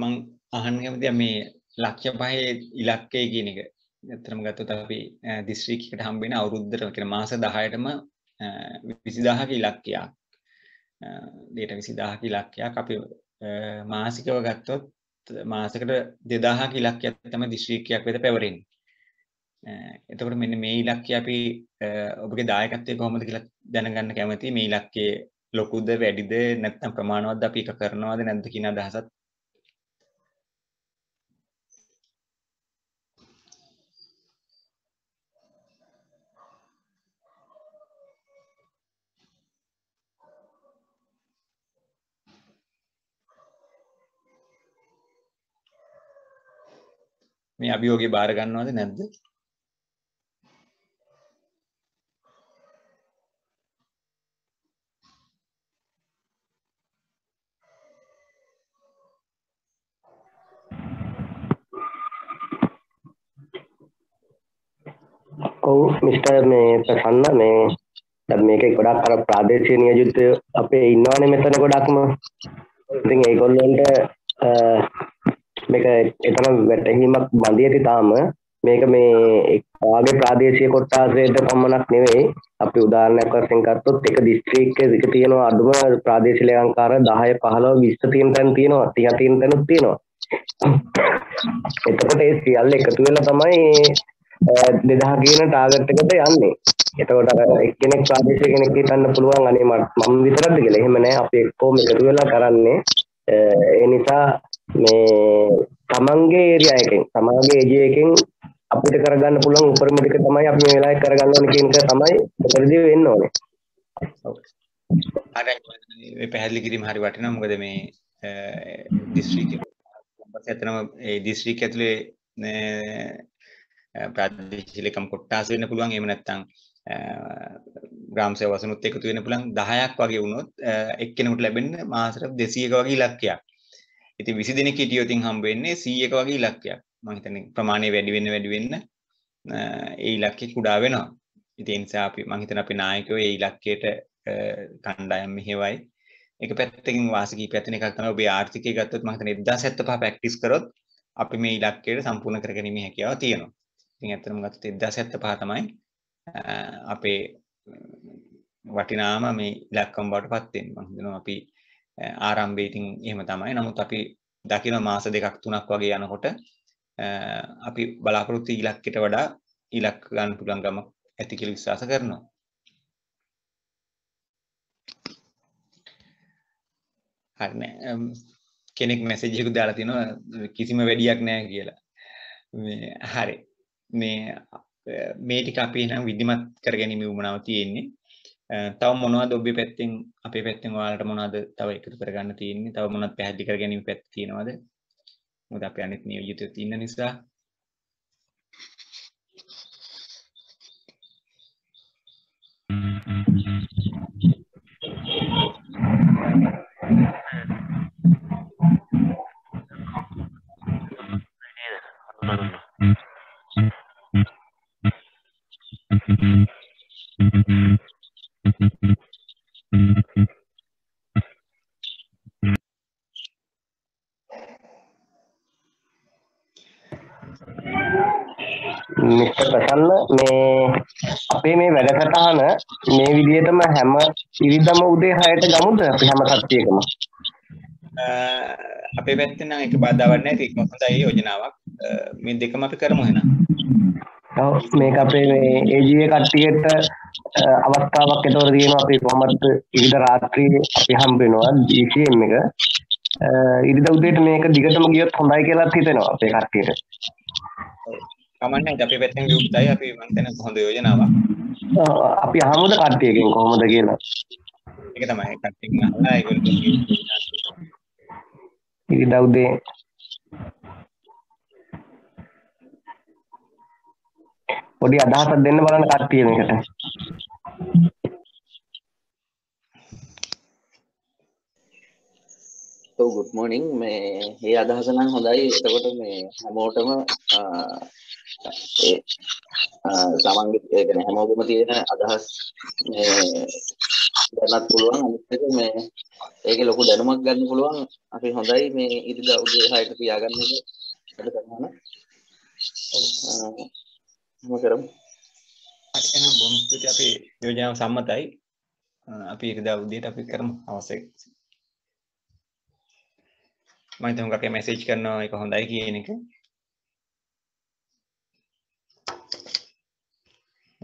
මං අහන්න කැමතියි මේ ලක්ෂ්‍ය පහේ ඉලක්කය කියන එක. ඇත්තටම ගත්තොත් අපි දිස්ත්‍රික්කයකට හම්බෙන අවුරුද්දට කියන මාස 10ටම 20000ක ඉලක්කයක්. දෙයට 20000ක ඉලක්කයක් අපි මාසිකව ගත්තොත් මාසකට 2000ක ඉලක්කයක් තමයි දිස්ත්‍රික්කයක් වෙත පැවරෙන්නේ. එතකොට මෙන්න මේ ඉලක්කය අපි ඔබගේ දායකත්වය කොහොමද කියලා දැනගන්න කැමතියි. මේ ඉලක්කයේ ලොකුද වැඩිද නැත්නම් ප්‍රමාණවත්ද අපි එක කරනවද නැද්ද කියන අදහසත් මේ අභියෝගය බාර ගන්නවද නැද්ද? ඔව් මිස්ටර් මේ ප්‍රසන්න මේ දැන් මේකේ ගොඩක් අර ප්‍රාදේශීය නියෝජිතය අපේ ඉන්නවනේ මෙතන ගොඩක්ම ඉතින් ඒගොල්ලන්ට මේක එතරම් වැටහීමක් බඳී ඇති තාම මේක මේ ආගේ ප්‍රාදේශීය කොට්ටාසයට පමණක් නෙවෙයි අපි උදාහරණයක් වශයෙන් ගත්තොත් එක දිස්ත්‍රික්කයේ වික තියෙනවා අඩුම ප්‍රාදේශීය ලංකාර 10 15 20 තියෙන තැන් තියෙනවා 30 තියෙන තැනුත් තියෙනවා එතකොට ඒ සියල්ල එකතු වෙලා තමයි 2000 කියන ටාගට් එකට යන්නේ එතකොට එක්කෙනෙක් ප්‍රාදේශීය කෙනෙක් හිතන්න පුළුවන් අනේ මම විතරක්ද කියලා. එහෙම නෑ අපි එක්කෝම එකතු වෙලා කරන්නේ. ඒ නිසා මේ තමන්ගේ ඒරියා එකෙන් තමාගේ ඒජිය එකෙන් අපිට කරගන්න පුළුවන් උපරිම ටික තමයි අපි මේ වෙලාවේ කරගන්න ඕනේ කියන එක තමයි මෙතනදී වෙන්න ඕනේ. හරි මේ පැහැදිලි කිරීම හරි වටිනවා මොකද මේ දිස්ත්‍රික්කයේ ඇත්තනම ඒ දිස්ත්‍රික්කය ඇතුලේ ප්‍රාදේශීයකම් කොට්ටාස වෙන්න පුළුවන් එහෙම නැත්නම් ග්‍රාම සේවසනුත් එකතු වෙන්න පුළුවන් 10ක් වගේ වුණොත් එක්කෙනෙකුට ලැබෙන්න මාසෙට 200ක වගේ ඉලක්කයක්. ඉති විසි දෙනෙක් හිටියොතින් හම්බවෙන්නේ සීයක වගේ ඉලක්කයක් මහිතන ප්‍රමාණය වැඩිවෙන්න වැඩිවෙන්න ඒ ඉලක්කෙ කුඩා වෙනවා ඉතින්සා අපි මහිතන අපි නායකෝ ඒ ඉලක්කයට කණ්ඩායම් මෙහෙවයි එක පැත්තකින් වාසකී පැතින එකක් තමයි ඔබේ ආර්ථිකය ගත්තොත් මම හිතන්නේ 1075 ප්‍රැක්ටිස් කරොත් අපි මේ ඉලක්කයට සම්පූර්ණ කරගැනීමේ හැකියාව තියෙනවා. ඉතින් ඇත්තටම ගත්තොත් 1075 තමයි අපේ වටිනාම මේ ඉලක්කම් බවට පත් වෙන්නේ. මම හිතනවා අපි ආරම්භය ඉතින් එහෙම තමයි. නමුත් අපි දකින මාස දෙකක් තුනක් වගේ යනකොට අපි බලාපොරොත්තු ඉලක්කයට වඩා ඉලක්ක ගන්න පුළුවන් ගමක් ඇති කියලා විශ්වාස කරනවා. හරි නෑ. කෙනෙක් මැසේජ් එකක් දාලා තිනවා කිසිම වැඩියක් නෑ කියලා. මේ හරි. මේ මේ ටික අපි එහෙනම් විධිමත් කරගැනීමේ උවමනාව තියෙන්නේ. Eh, තව මොනවද ඔබේ පැත්තෙන් අපේ පැත්තෙන් ඔයාලට මොනවද තව එකතු කරගන්න තියෙන්නේ තව මොනවද පැහැදිලි කර ගැනීම පැත්ත තියෙනවද මොකද අපි අනිත් නියෝජිතයෝ ඉන්න නිසා Thank (laughs) you. හැම ඉරිදම උදේ 6ට ගමුද අපි හැම සතියකම? අපේ පැත්තෙන් නම් ඒක බාධාවක් නැහැ ඒක හොඳයි යෝජනාවක්. මේ දෙකම අපි කරමු එහෙනම්. ඔව් මේක අපේ මේ AGA කට්ටියට අවස්ථාවක් ඒතොර තියෙනවා අපි කොහමද ඉරිද රාත්‍රියේ අපි හම්බ වෙනවා DCM එක. ඉරිද උදේට මේක දිගටම ගියොත් හොඳයි කියලා හිතෙනවා අපේ කට්ටියට. කමන්නේ අපි පැත්තෙන් යුක්තයි අපි මං දැන හොඳ යෝජනාවක්. අපි අහමුද කට්ටියකින් කොහොමද කියලා. ඒක තමයි කට්ටියකින් අහලා ඒගොල්ලෝ ඉරිදා උදේ පොඩි අදහසක් දෙන්න බලන්න කට්ටිය මේකට. ඔව් ගුඩ් මෝනින් මේ මේ අදහස නම් හොඳයි. එතකොට මේ හැමෝටම ඒ සමන්ගේ ඒ කියන්නේ හැමෝගෙම තියෙන අදහස් මේ ගන්නත් පුළුවන් අනිත් එක මේ ඒකේ ලොකු දැනුමක් ගන්න පුළුවන් අපි හොඳයි මේ ඉරිදා උදේ 6ට පියාගන්න එක වැඩ කරනවා මම කරමු අතන බොහොම ස්තුතියි අපි යෝජනාව සම්මතයි අපි ඉරිදා උදේට අපි කරමු අවශ්‍ය මම තුන්කගේ මැසේජ් කරනවා ඒක හොඳයි කියන එක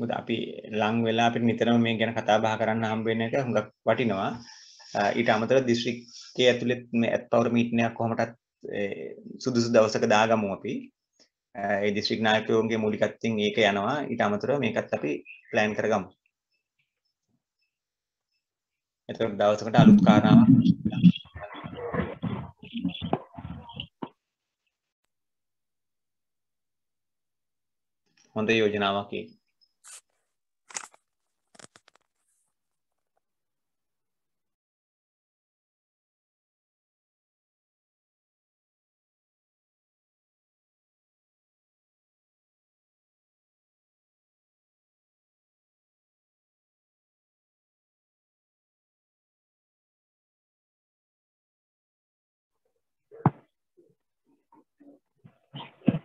මොකද අපි ලං වෙලා අපිට නිතරම මේ ගැන කතා බහ කරන්න හම්බ වෙන එක හුඟක් වටිනවා. ඊට අමතරව දිස්ත්‍රික්කයේ ඇතුළේ මේ ඇත්පවර මීට්නයක් කොහොමටත් සුදුසු දවසක දාගමු අපි. ඒ දිස්ත්‍රික් නායකයෝගේ මූලිකත්වයෙන් ඒක යනවා. ඊට අමතරව මේකත් අපි ප්ලෑන් කරගමු. එතකොට දවසකට අලුත් කාරණාවක් හොඳ යෝජනාවක් ඒක.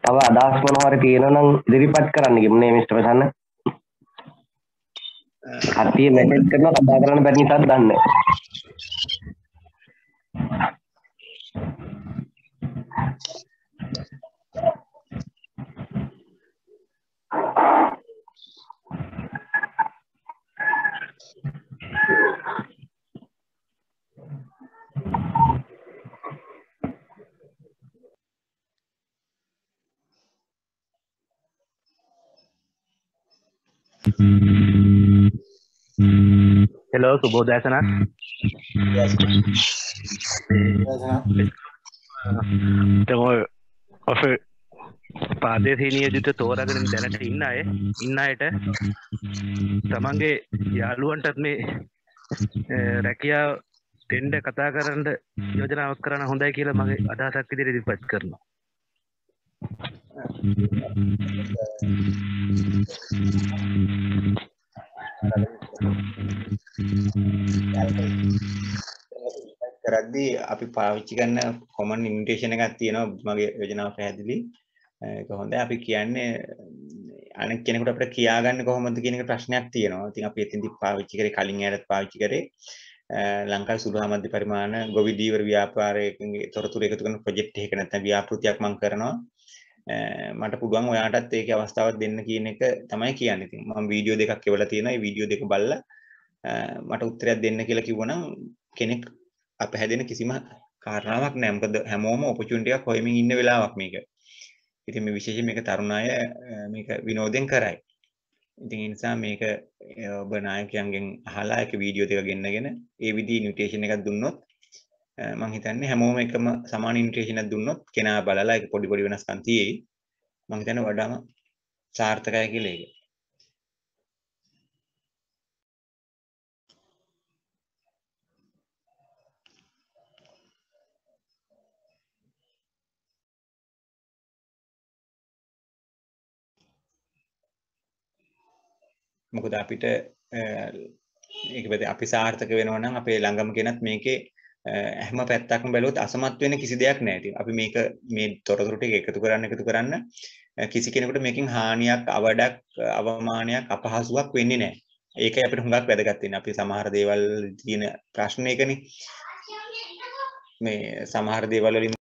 තව අදහස් මොනවාරි තියෙනවා නම් ඉදිරිපත් කරන්න කිව්නේ මිස්ටර් ප්‍රසන්න. කට්ටිය මැසේජ් කරනවා කතා කරන්න බැරි නිසාත් දන්නේ නැහැ. හෙලෝ සුබෝදෑසන ඔ පාදේ සීනිය යුත තෝරගෙන දැනට ඉන්න අය ඉන්න අයට තමන්ගේ යාළුවන්ටත් මේ රැකියා තෙන්ඩ කතා කරන්න යෝජනාවක් කරන්න හොඳයි කියලා මගේ අදහසක් ඉදිරි දිපත් කරනවා Thank you. කරද්දී අපි පාවිච්චි කරන කොමන් ඉන්ටේෂන එකක් තියෙනවා මගේ යෝජනාව පැහැදිලි ඒක හොඳයි අපි කියන්නේ අනෙක් කෙනෙකුට අපිට කියාගන්න කොහොමද කියන එක ප්‍රශ්නයක් තියෙනවා. ඉතින් අපි එතෙන්දි පාවිච්චි කරේ කලින් ඈරත් පාවිච්චි කරේ ලංකාවේ සුළු ආමද්‍ය පරිමාණ ගොවි දීවර ව්‍යාපාරයකින් තොරතුරු එකතු කරන ප්‍රොජෙක්ට් එකක නැත්නම් ව්‍යාපෘතියක් මම කරනවා. මට පුළුවන් ඔයාටත් ඒක අවස්ථාවක් දෙන්න කියන එක තමයි කියන්නේ. ඉතින් මම වීඩියෝ දෙකක් එවලා තියෙනවා. මේ වීඩියෝ දෙක බලලා මට උත්තරයක් දෙන්න කියලා කිව්වනම් කෙනෙක් අපහැදෙන කිසිම කාරණාවක් නැහැ. මොකද හැමෝම ඔපචුනිටි එකක් හොයමින් ඉන්න වෙලාවක් මේක. ඉතින් මේ විශේෂයෙන් මේක තරුණ අය මේක විනෝදෙන් කරයි. ඉතින් ඒ නිසා මේක ඔබ නායකයන්ගෙන් අහලා ඒක වීඩියෝ දෙක ගෙන්නගෙන ඒ විදිහේ ඉන්විටේෂන් එකක් දුන්නොත් මං හිතන්නේ හැමෝම එකම සමාන ඉන්ට්‍රේෂනක් දුන්නොත් කෙනා බලලා ඒක පොඩි පොඩි වෙනස්කම් තියෙයි. මං හිතන්නේ වඩාම සාර්ථකයි කියලා ඒක. මොකද අපිට ඒක අපි සාර්ථක වෙනවා නම් අපේ ළඟම කෙනත් මේකේ හැම පැත්තක්ම බැලුවොත් අසමත් වෙන කිසි දෙයක් නැහැ. ඉතින් අපි මේක මේ තොරතුරු ටික එකතු කරන්න එකතු කරන්න කිසි කෙනෙකුට මේකෙන් හානියක්, අවඩක්, අවමානයක්, අපහසුාවක් වෙන්නේ නැහැ. ඒකයි අපිට හුඟක් වැදගත් වෙන්නේ. අපි සමහර දේවල් තියෙන ප්‍රශ්න එකනේ. මේ සමහර දේවල් වලින්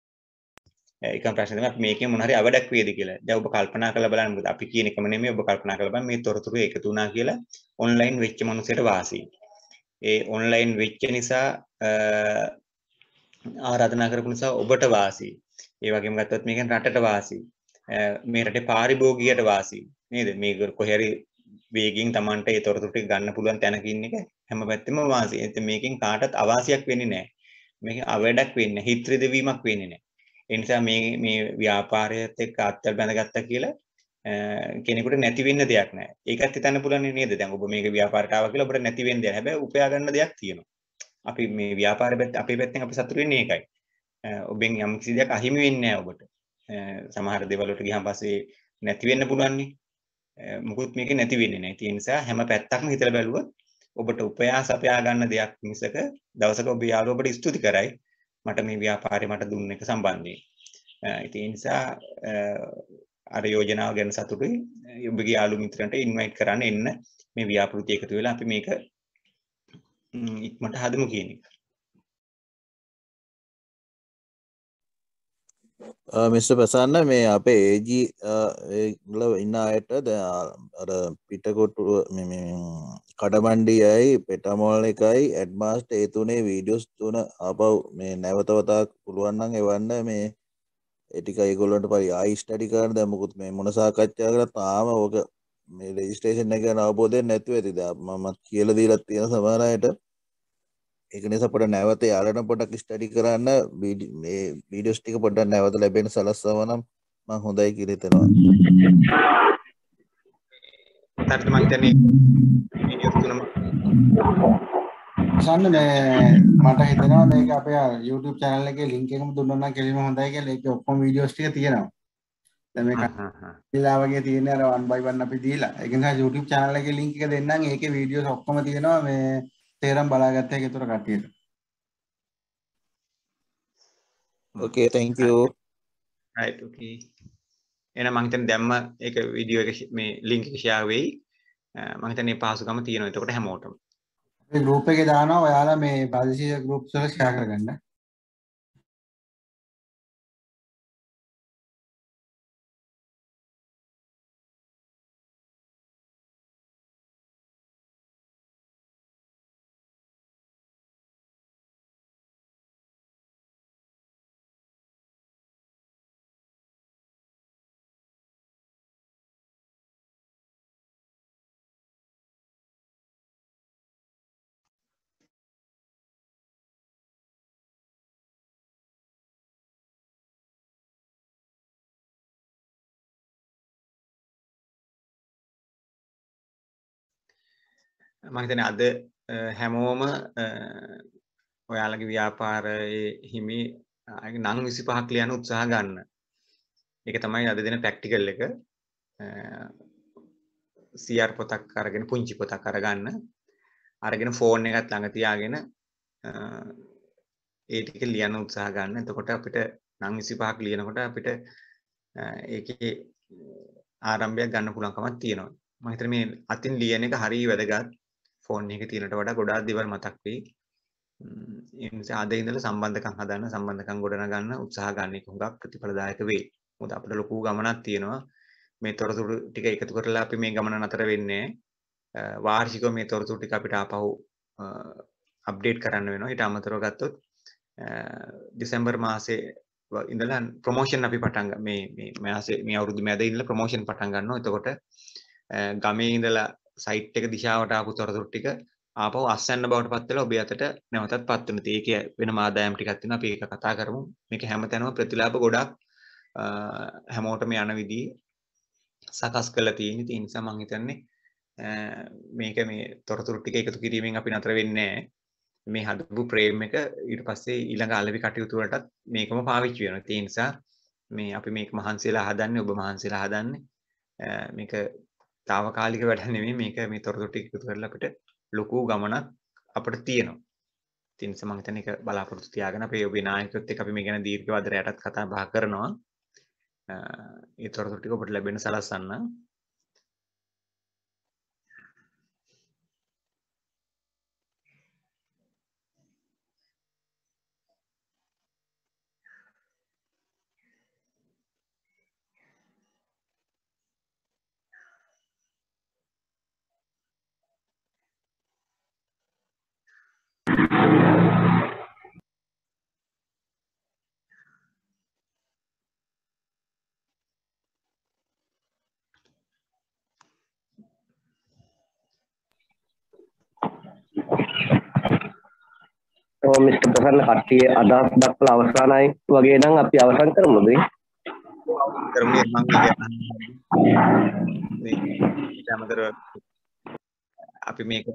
එකම ප්‍රශ්න තමයි අපි මේකෙන් මොන හරි අවඩක් වේද කියලා. දැන් ඔබ කල්පනා කරලා බලන්න. අපි කියන එකම නෙමෙයි ඔබ කල්පනා කරලා බලන්න මේ තොරතුරු එකතු වුණා කියලා ඔන්ලයින් වෙච්ච මනුස්සයට වාසියි. ඒ ඔන්ලයින් වෙච්ච නිසා ආරාධනා කරපු නිසා ඔබට වාසි. ඒ වගේම ගත්තොත් මේකෙන් රටට වාසි. මේ රටේ පාරිභෝගිකයට වාසි. නේද? මේ කොහේ වේගින් Tamanට ඒ තොරතුරු ටික ගන්න පුළුවන් තැනකින් එක හැම පැත්තෙම වාසි. ඒත් මේකෙන් කාටවත් අවාසියක් වෙන්නේ නැහැ. මේක අවඩක් වෙන්නේ හිත්‍රිදවීමක් වෙන්නේ නැහැ. ඒ නිසා මේ මේ ව්‍යාපාරයත් එක්ක අත්වල බැඳගත්තා කියලා කෙනෙකුට නැති වෙන්න දෙයක් නැහැ. ඒකත් හිතන්න පුළුවන් නේද? දැන් ඔබ මේක ව්‍යාපාරට ආවා කියලා ඔබට නැති වෙන්න දෙයක්. හැබැයි උපයා ගන්න දෙයක් තියෙනවා. අපි මේ ව්‍යාපාර පැත්ත අපේ පැත්තෙන් අපි සතුටු වෙන්නේ ඒකයි. ඔබෙන් යම් කිසි දෙයක් අහිමි වෙන්නේ නැහැ ඔබට. සමහර දේවල් වලට ගියන් පස්සේ නැති වෙන්න පුළුවන් නේ. මොකුත් මේක නැති වෙන්නේ නැහැ. ඒ නිසා හැම පැත්තක්ම හිතලා බැලුවොත් ඔබට උපයා සපයා ගන්න දෙයක් මිසක දවසක ඔබ යාළුවා ඔබට ස්තුති කරයි. මට මේ ව්‍යාපාරේ මට දුන්න එක සම්බන්ධයෙන්. ඉතින් ඒ නිසා අර යෝජනාව ගැන සතුටුයි. ඔබගේ යාළු මිත්‍රන්ට ඉන්වයිට් කරන්න එන්න මේ ව්‍යාපෘති එකතු වෙලා අපි මේක ඉක්මනට හදමු කියන එක. මිස්ටර් ප්‍රසන්න මේ අපේ ඒජි ගල ඉන්න අයට අර පිටකොටුව කඩමණ්ඩි යයි පෙටමෝල් එකයි ඇඩ්මාස්ට ඒ තුනේ වීඩියෝස් තුන අපව් මේ නැවතවතාක් පුළුවන්නම් එවන්න මේ එටික ඒගොල්ලන්ට පරි අයිස්ටඩි කරන්න දැමකුත් මේ මොන සාකච්ඡා කර තාම ඕක මේ රෙජිස්ටේෂන් එක අවබෝධය නැතුව ඇතිද මමත් කියල දීලත් තියෙන සමහරයට එක නිසපට නැවත යාලට පොටක් ස්ටඩි කරන්න මේ බීඩියස් ටික පොඩ්ඩක් නැවත ලැබෙන සලස්සවනම් මං හොඳයි කිරිතෙනවා ඇත්තටම මං හිතන්නේ සන්න මේ මට හිතනවා මේක අපේ YouTube channel එකේ link එකම දුන්නා නම් කෙලිම හොඳයි කියලා ඒකේ ඔක්කොම videos ටික තියෙනවා. දැන් මේක ඉලා වගේ තියෙන අර 1 by 1 අපි දීලා. ඒක නිසා YouTube channel එකේ link එක දෙන්නම්. ඒකේ videos ඔක්කොම තියෙනවා මේ තේරම් බලාගත්ත එක ඒතර කට්ටියට. Okay thank you. Right okay. එහෙනම් මං හිතන්නේ දැම්ම ඒක video එක මේ link එක share වෙයි. මං හිතන්නේ පහසුකම තියෙනවා. එතකොට හැමෝටම. ගරුප් එක දානවා ඔයාලා මේ ප්‍රාදේශීය ගරුප් වල ෂෙයා කරගන්න. මහිතන අද හැමෝම ඔයාලගේ ව්‍යාපාරයේ හිමි නං විසි පහක් ලියන උත්සාහ ගන්න එක තමයි අද දෙන පැක්ටිකල් එක සියර් පොතක් අරගෙන පුංචි පොතක් අරගන්න අරගෙන ෆෝන් එකත් ළඟ තියාගෙන ඒටික ලියන උත්සාහ ගන්න එතකොට අපිට නං විසි පහක් ලියනකොට අපිට ඒක ආරම්භයක් ගන්න පුළන්කමත් තියෙනවා මහිතර මේ අතින් ලියන එක හරි වැදගත් ෆෝන් එක තියෙනට වඩා ගොඩාක් දේවල් මතක් වෙයි. ඒ නිසා අද ඉඳලා සම්බන්ධකම් හදන්න සම්බන්ධකම් ගොඩනගන්න උත්සාහ ගන්න එක හුඟක් ප්‍රතිඵලදායක වෙයි. මොකද අපිට ලොකු ගමනක් තියෙනවා. මේ තොරතුරු ටික එකතු කරලා අපි මේ ගමන නතර වෙන්නේ වාර්ෂිකව මේ තොරතුරු ටික අපිට ආපහු අප්ඩේට් කරන්න වෙනවා. ඊට අමතරව ගත්තොත් දෙසැම්බර් මාසේ ඉඳලා ප්‍රමෝෂන් අපි පටන් මේ මේ මාසේ මේ අවුරුදු මැද ඉඳලා ප්‍රමෝෂන් පටන් ගන්නවා. එතකොට ගමේ ඉඳලා සයිට් එක දිශාවට ආපු තොරතුරු ටික ආපහු අස්සන්න බවට පත් වෙලා ඔබ අතට නැවතත් පත් වෙනවා. ඒක වෙනම ආදායම් ටිකක් තියෙනවා. අපි ඒක කතා කරමු. මේක හැමතැනම ප්‍රතිලාභ ගොඩක් හැමෝටම යන විදිහ සකස් කරලා තියෙන. ඒ නිසා මම හිතන්නේ මේක මේ තොරතුරු ටික එකතු කිරීමෙන් අපි නතර වෙන්නේ මේ හදපු ප්‍රේම් එක ඊට පස්සේ ඊළඟ අලවි කටයුතු වලටත් මේකම පාවිච්චි වෙනවා. ඒ නිසා මේ අපි මේක මහන්සියලා හදන්නේ ඔබ මහන්සියලා හදන්නේ මේක තාවකාලික වැඩ නෙමෙයි මේක මේ තොරතුරු ටික එකතු කරලා අපිට ලොකු ගමනක් අපිට තියෙනවා. ඉතින් මම හිතන්නේ ඒක බලාපොරොත්තු තියාගෙන අපේ ඔබේ නායකත්වයත් එක්ක අපි මේ ගැන දීර්ඝව අදරයටත් කතා බහ කරනවා. ඒ තොරතුරු ටික ඔබට ලැබෙන සලස්සන්න. මිස්ට ප්‍රසන්න කට්ටිය අදහස් දක්වලා අවසානයි වගේ නම් අපි අවසන් කරමුද කරමුනේ මම කියන්නේ මේ අමතරව අපි මේක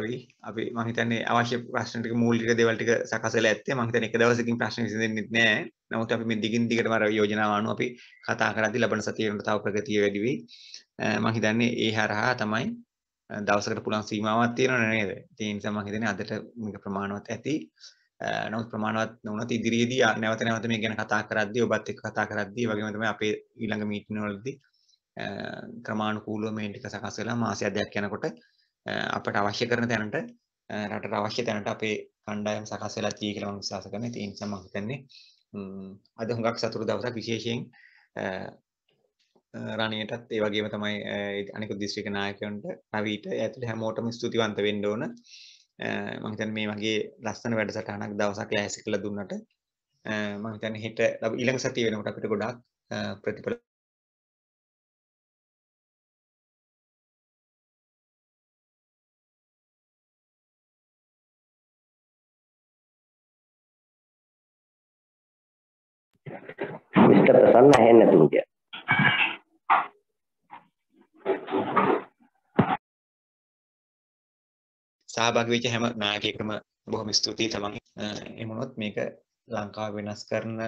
රවි අපි මං හිතන්නේ අවශ්‍ය ප්‍රශ්න ටික මූලික දේවල් ටික සකස් වෙලා ඇත්තේ මං හිතන්නේ එක දවසකින් ප්‍රශ්න විසඳෙන්නේ නැහැ. නමුත් අපි මේ දිගින් දිගටම අර යෝජනාව අනුව අපි කතා කරද්දී ලබන සතියේ තව ප්‍රගතිය වැඩි වෙයි. මං හිතන්නේ ඒ හරහා තමයි දවසකට පුළුවන් සීමාවක් තියෙනව නේද? ඒ නිසා මං හිතන්නේ අදට මේක ප්‍රමාණවත් ඇති. නමුත් ප්‍රමාණවත් නොවුනත් ඉදිරියේදී නැවත නැවත මේ ගැන කතා කරද්දී ඔබත් එක්ක කතා කරද්දී වගේම තමයි අපේ ඊළඟ මීටින් වලදී ක්‍රමානුකූලව මේ ටික සකස් වෙලා මාසයක් දෙකක් යනකොට අපට අවශ්‍ය කරන තැනට රටට අවශ්‍ය තැනට අපේ කණ්ඩායම් සකස් වෙලා තියෙ කියලා මම විශ්වාස කරනවා. ඒ නිසා මම හිතන්නේ අද හුඟක් සතුටු දවසක් විශේෂයෙන් රණයටත් ඒ වගේම තමයි අනිකුත් දිස්ත්‍රික්ක නායකයන්ට රවිට ඇතුළේ හැමෝටම ස්තුතිවන්ත වෙන්න ඕන. මම හිතන්නේ මේ වගේ ලස්සන වැඩසටහනක් දවසක් ලෑස්ති කරලා දුන්නට මම හිතන්නේ හෙට ඊළඟ සතිය වෙනකොට අපිට ගොඩාක් ප්‍රතිඵල කරන්න ඇහෙන්නේ නැතුව කිය. සහභාගී වෙච්ච හැම නායකයෙක්ම බොහොම ස්තුතියි තමන් එහෙම වුණොත් මේක ලංකාව වෙනස් කරන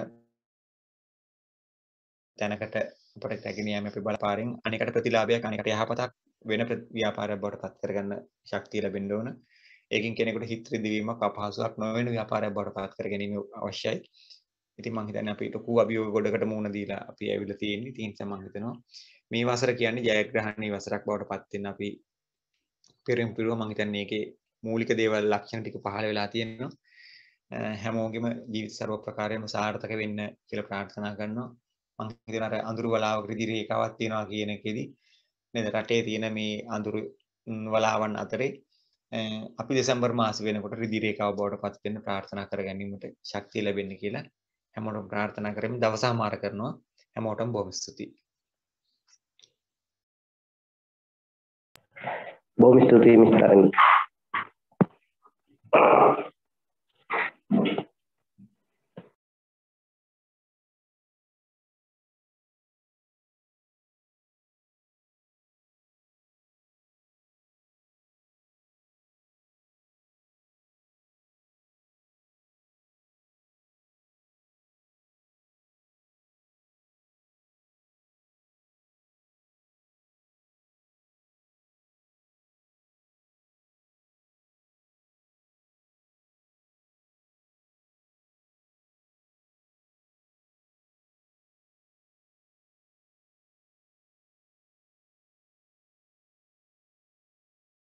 තැනකට අපට රැගෙන යාම අපේ බලපාරෙන් අනිකට ප්‍රතිලාභයක් අනිකට යහපතක් වෙන ව්‍යාපාරයක් බවට පත් කරගන්න ශක්තිය ලැබෙන්න ඕන. ඒකින් කෙනෙකුට හිත් රිදවීමක් අපහසුයක් නොවන ව්‍යාපාරයක් බවට පත් කර ගැනීම අවශ්‍යයි. ඉතින් මං හිතන්නේ අපි ලොකු අභියෝග ගොඩකට මුහුණ දීලා අපි ඇවිල්ලා තියෙන්නේ. ඉතින් මං හිතනවා මේ වසර කියන්නේ ජයග්‍රහණී වසරක් බවට පත් වෙන අපි පෙරම් පිරුව මං හිතන්නේ ඒකේ මූලික දේවල් ලක්ෂණ ටික පහළ වෙලා තියෙනවා. හැමෝගෙම ජීවිත ਸਰව ප්‍රකාරයෙන්ම සාර්ථක වෙන්න කියලා ප්‍රාර්ථනා කරනවා. මං හිතන අර අඳුරු වලාවක දිරේකාවක් තියනවා කියන එකෙදි නේද රටේ තියෙන මේ අඳුරු වලාවන් අතරේ අපි දෙසැම්බර් මාස වෙනකොට රිදි රේඛාව බවට පත් වෙන්න ප්‍රාර්ථනා කරගැනීමට ශක්තිය ලැබෙන්න කියලා හැමෝටම ප්‍රාර්ථනා කරමින් දවස ආමාර කරනවා හැමෝටම බොහොම ස්තුතියි බොහොම ස්තුතියි මිස්ටර්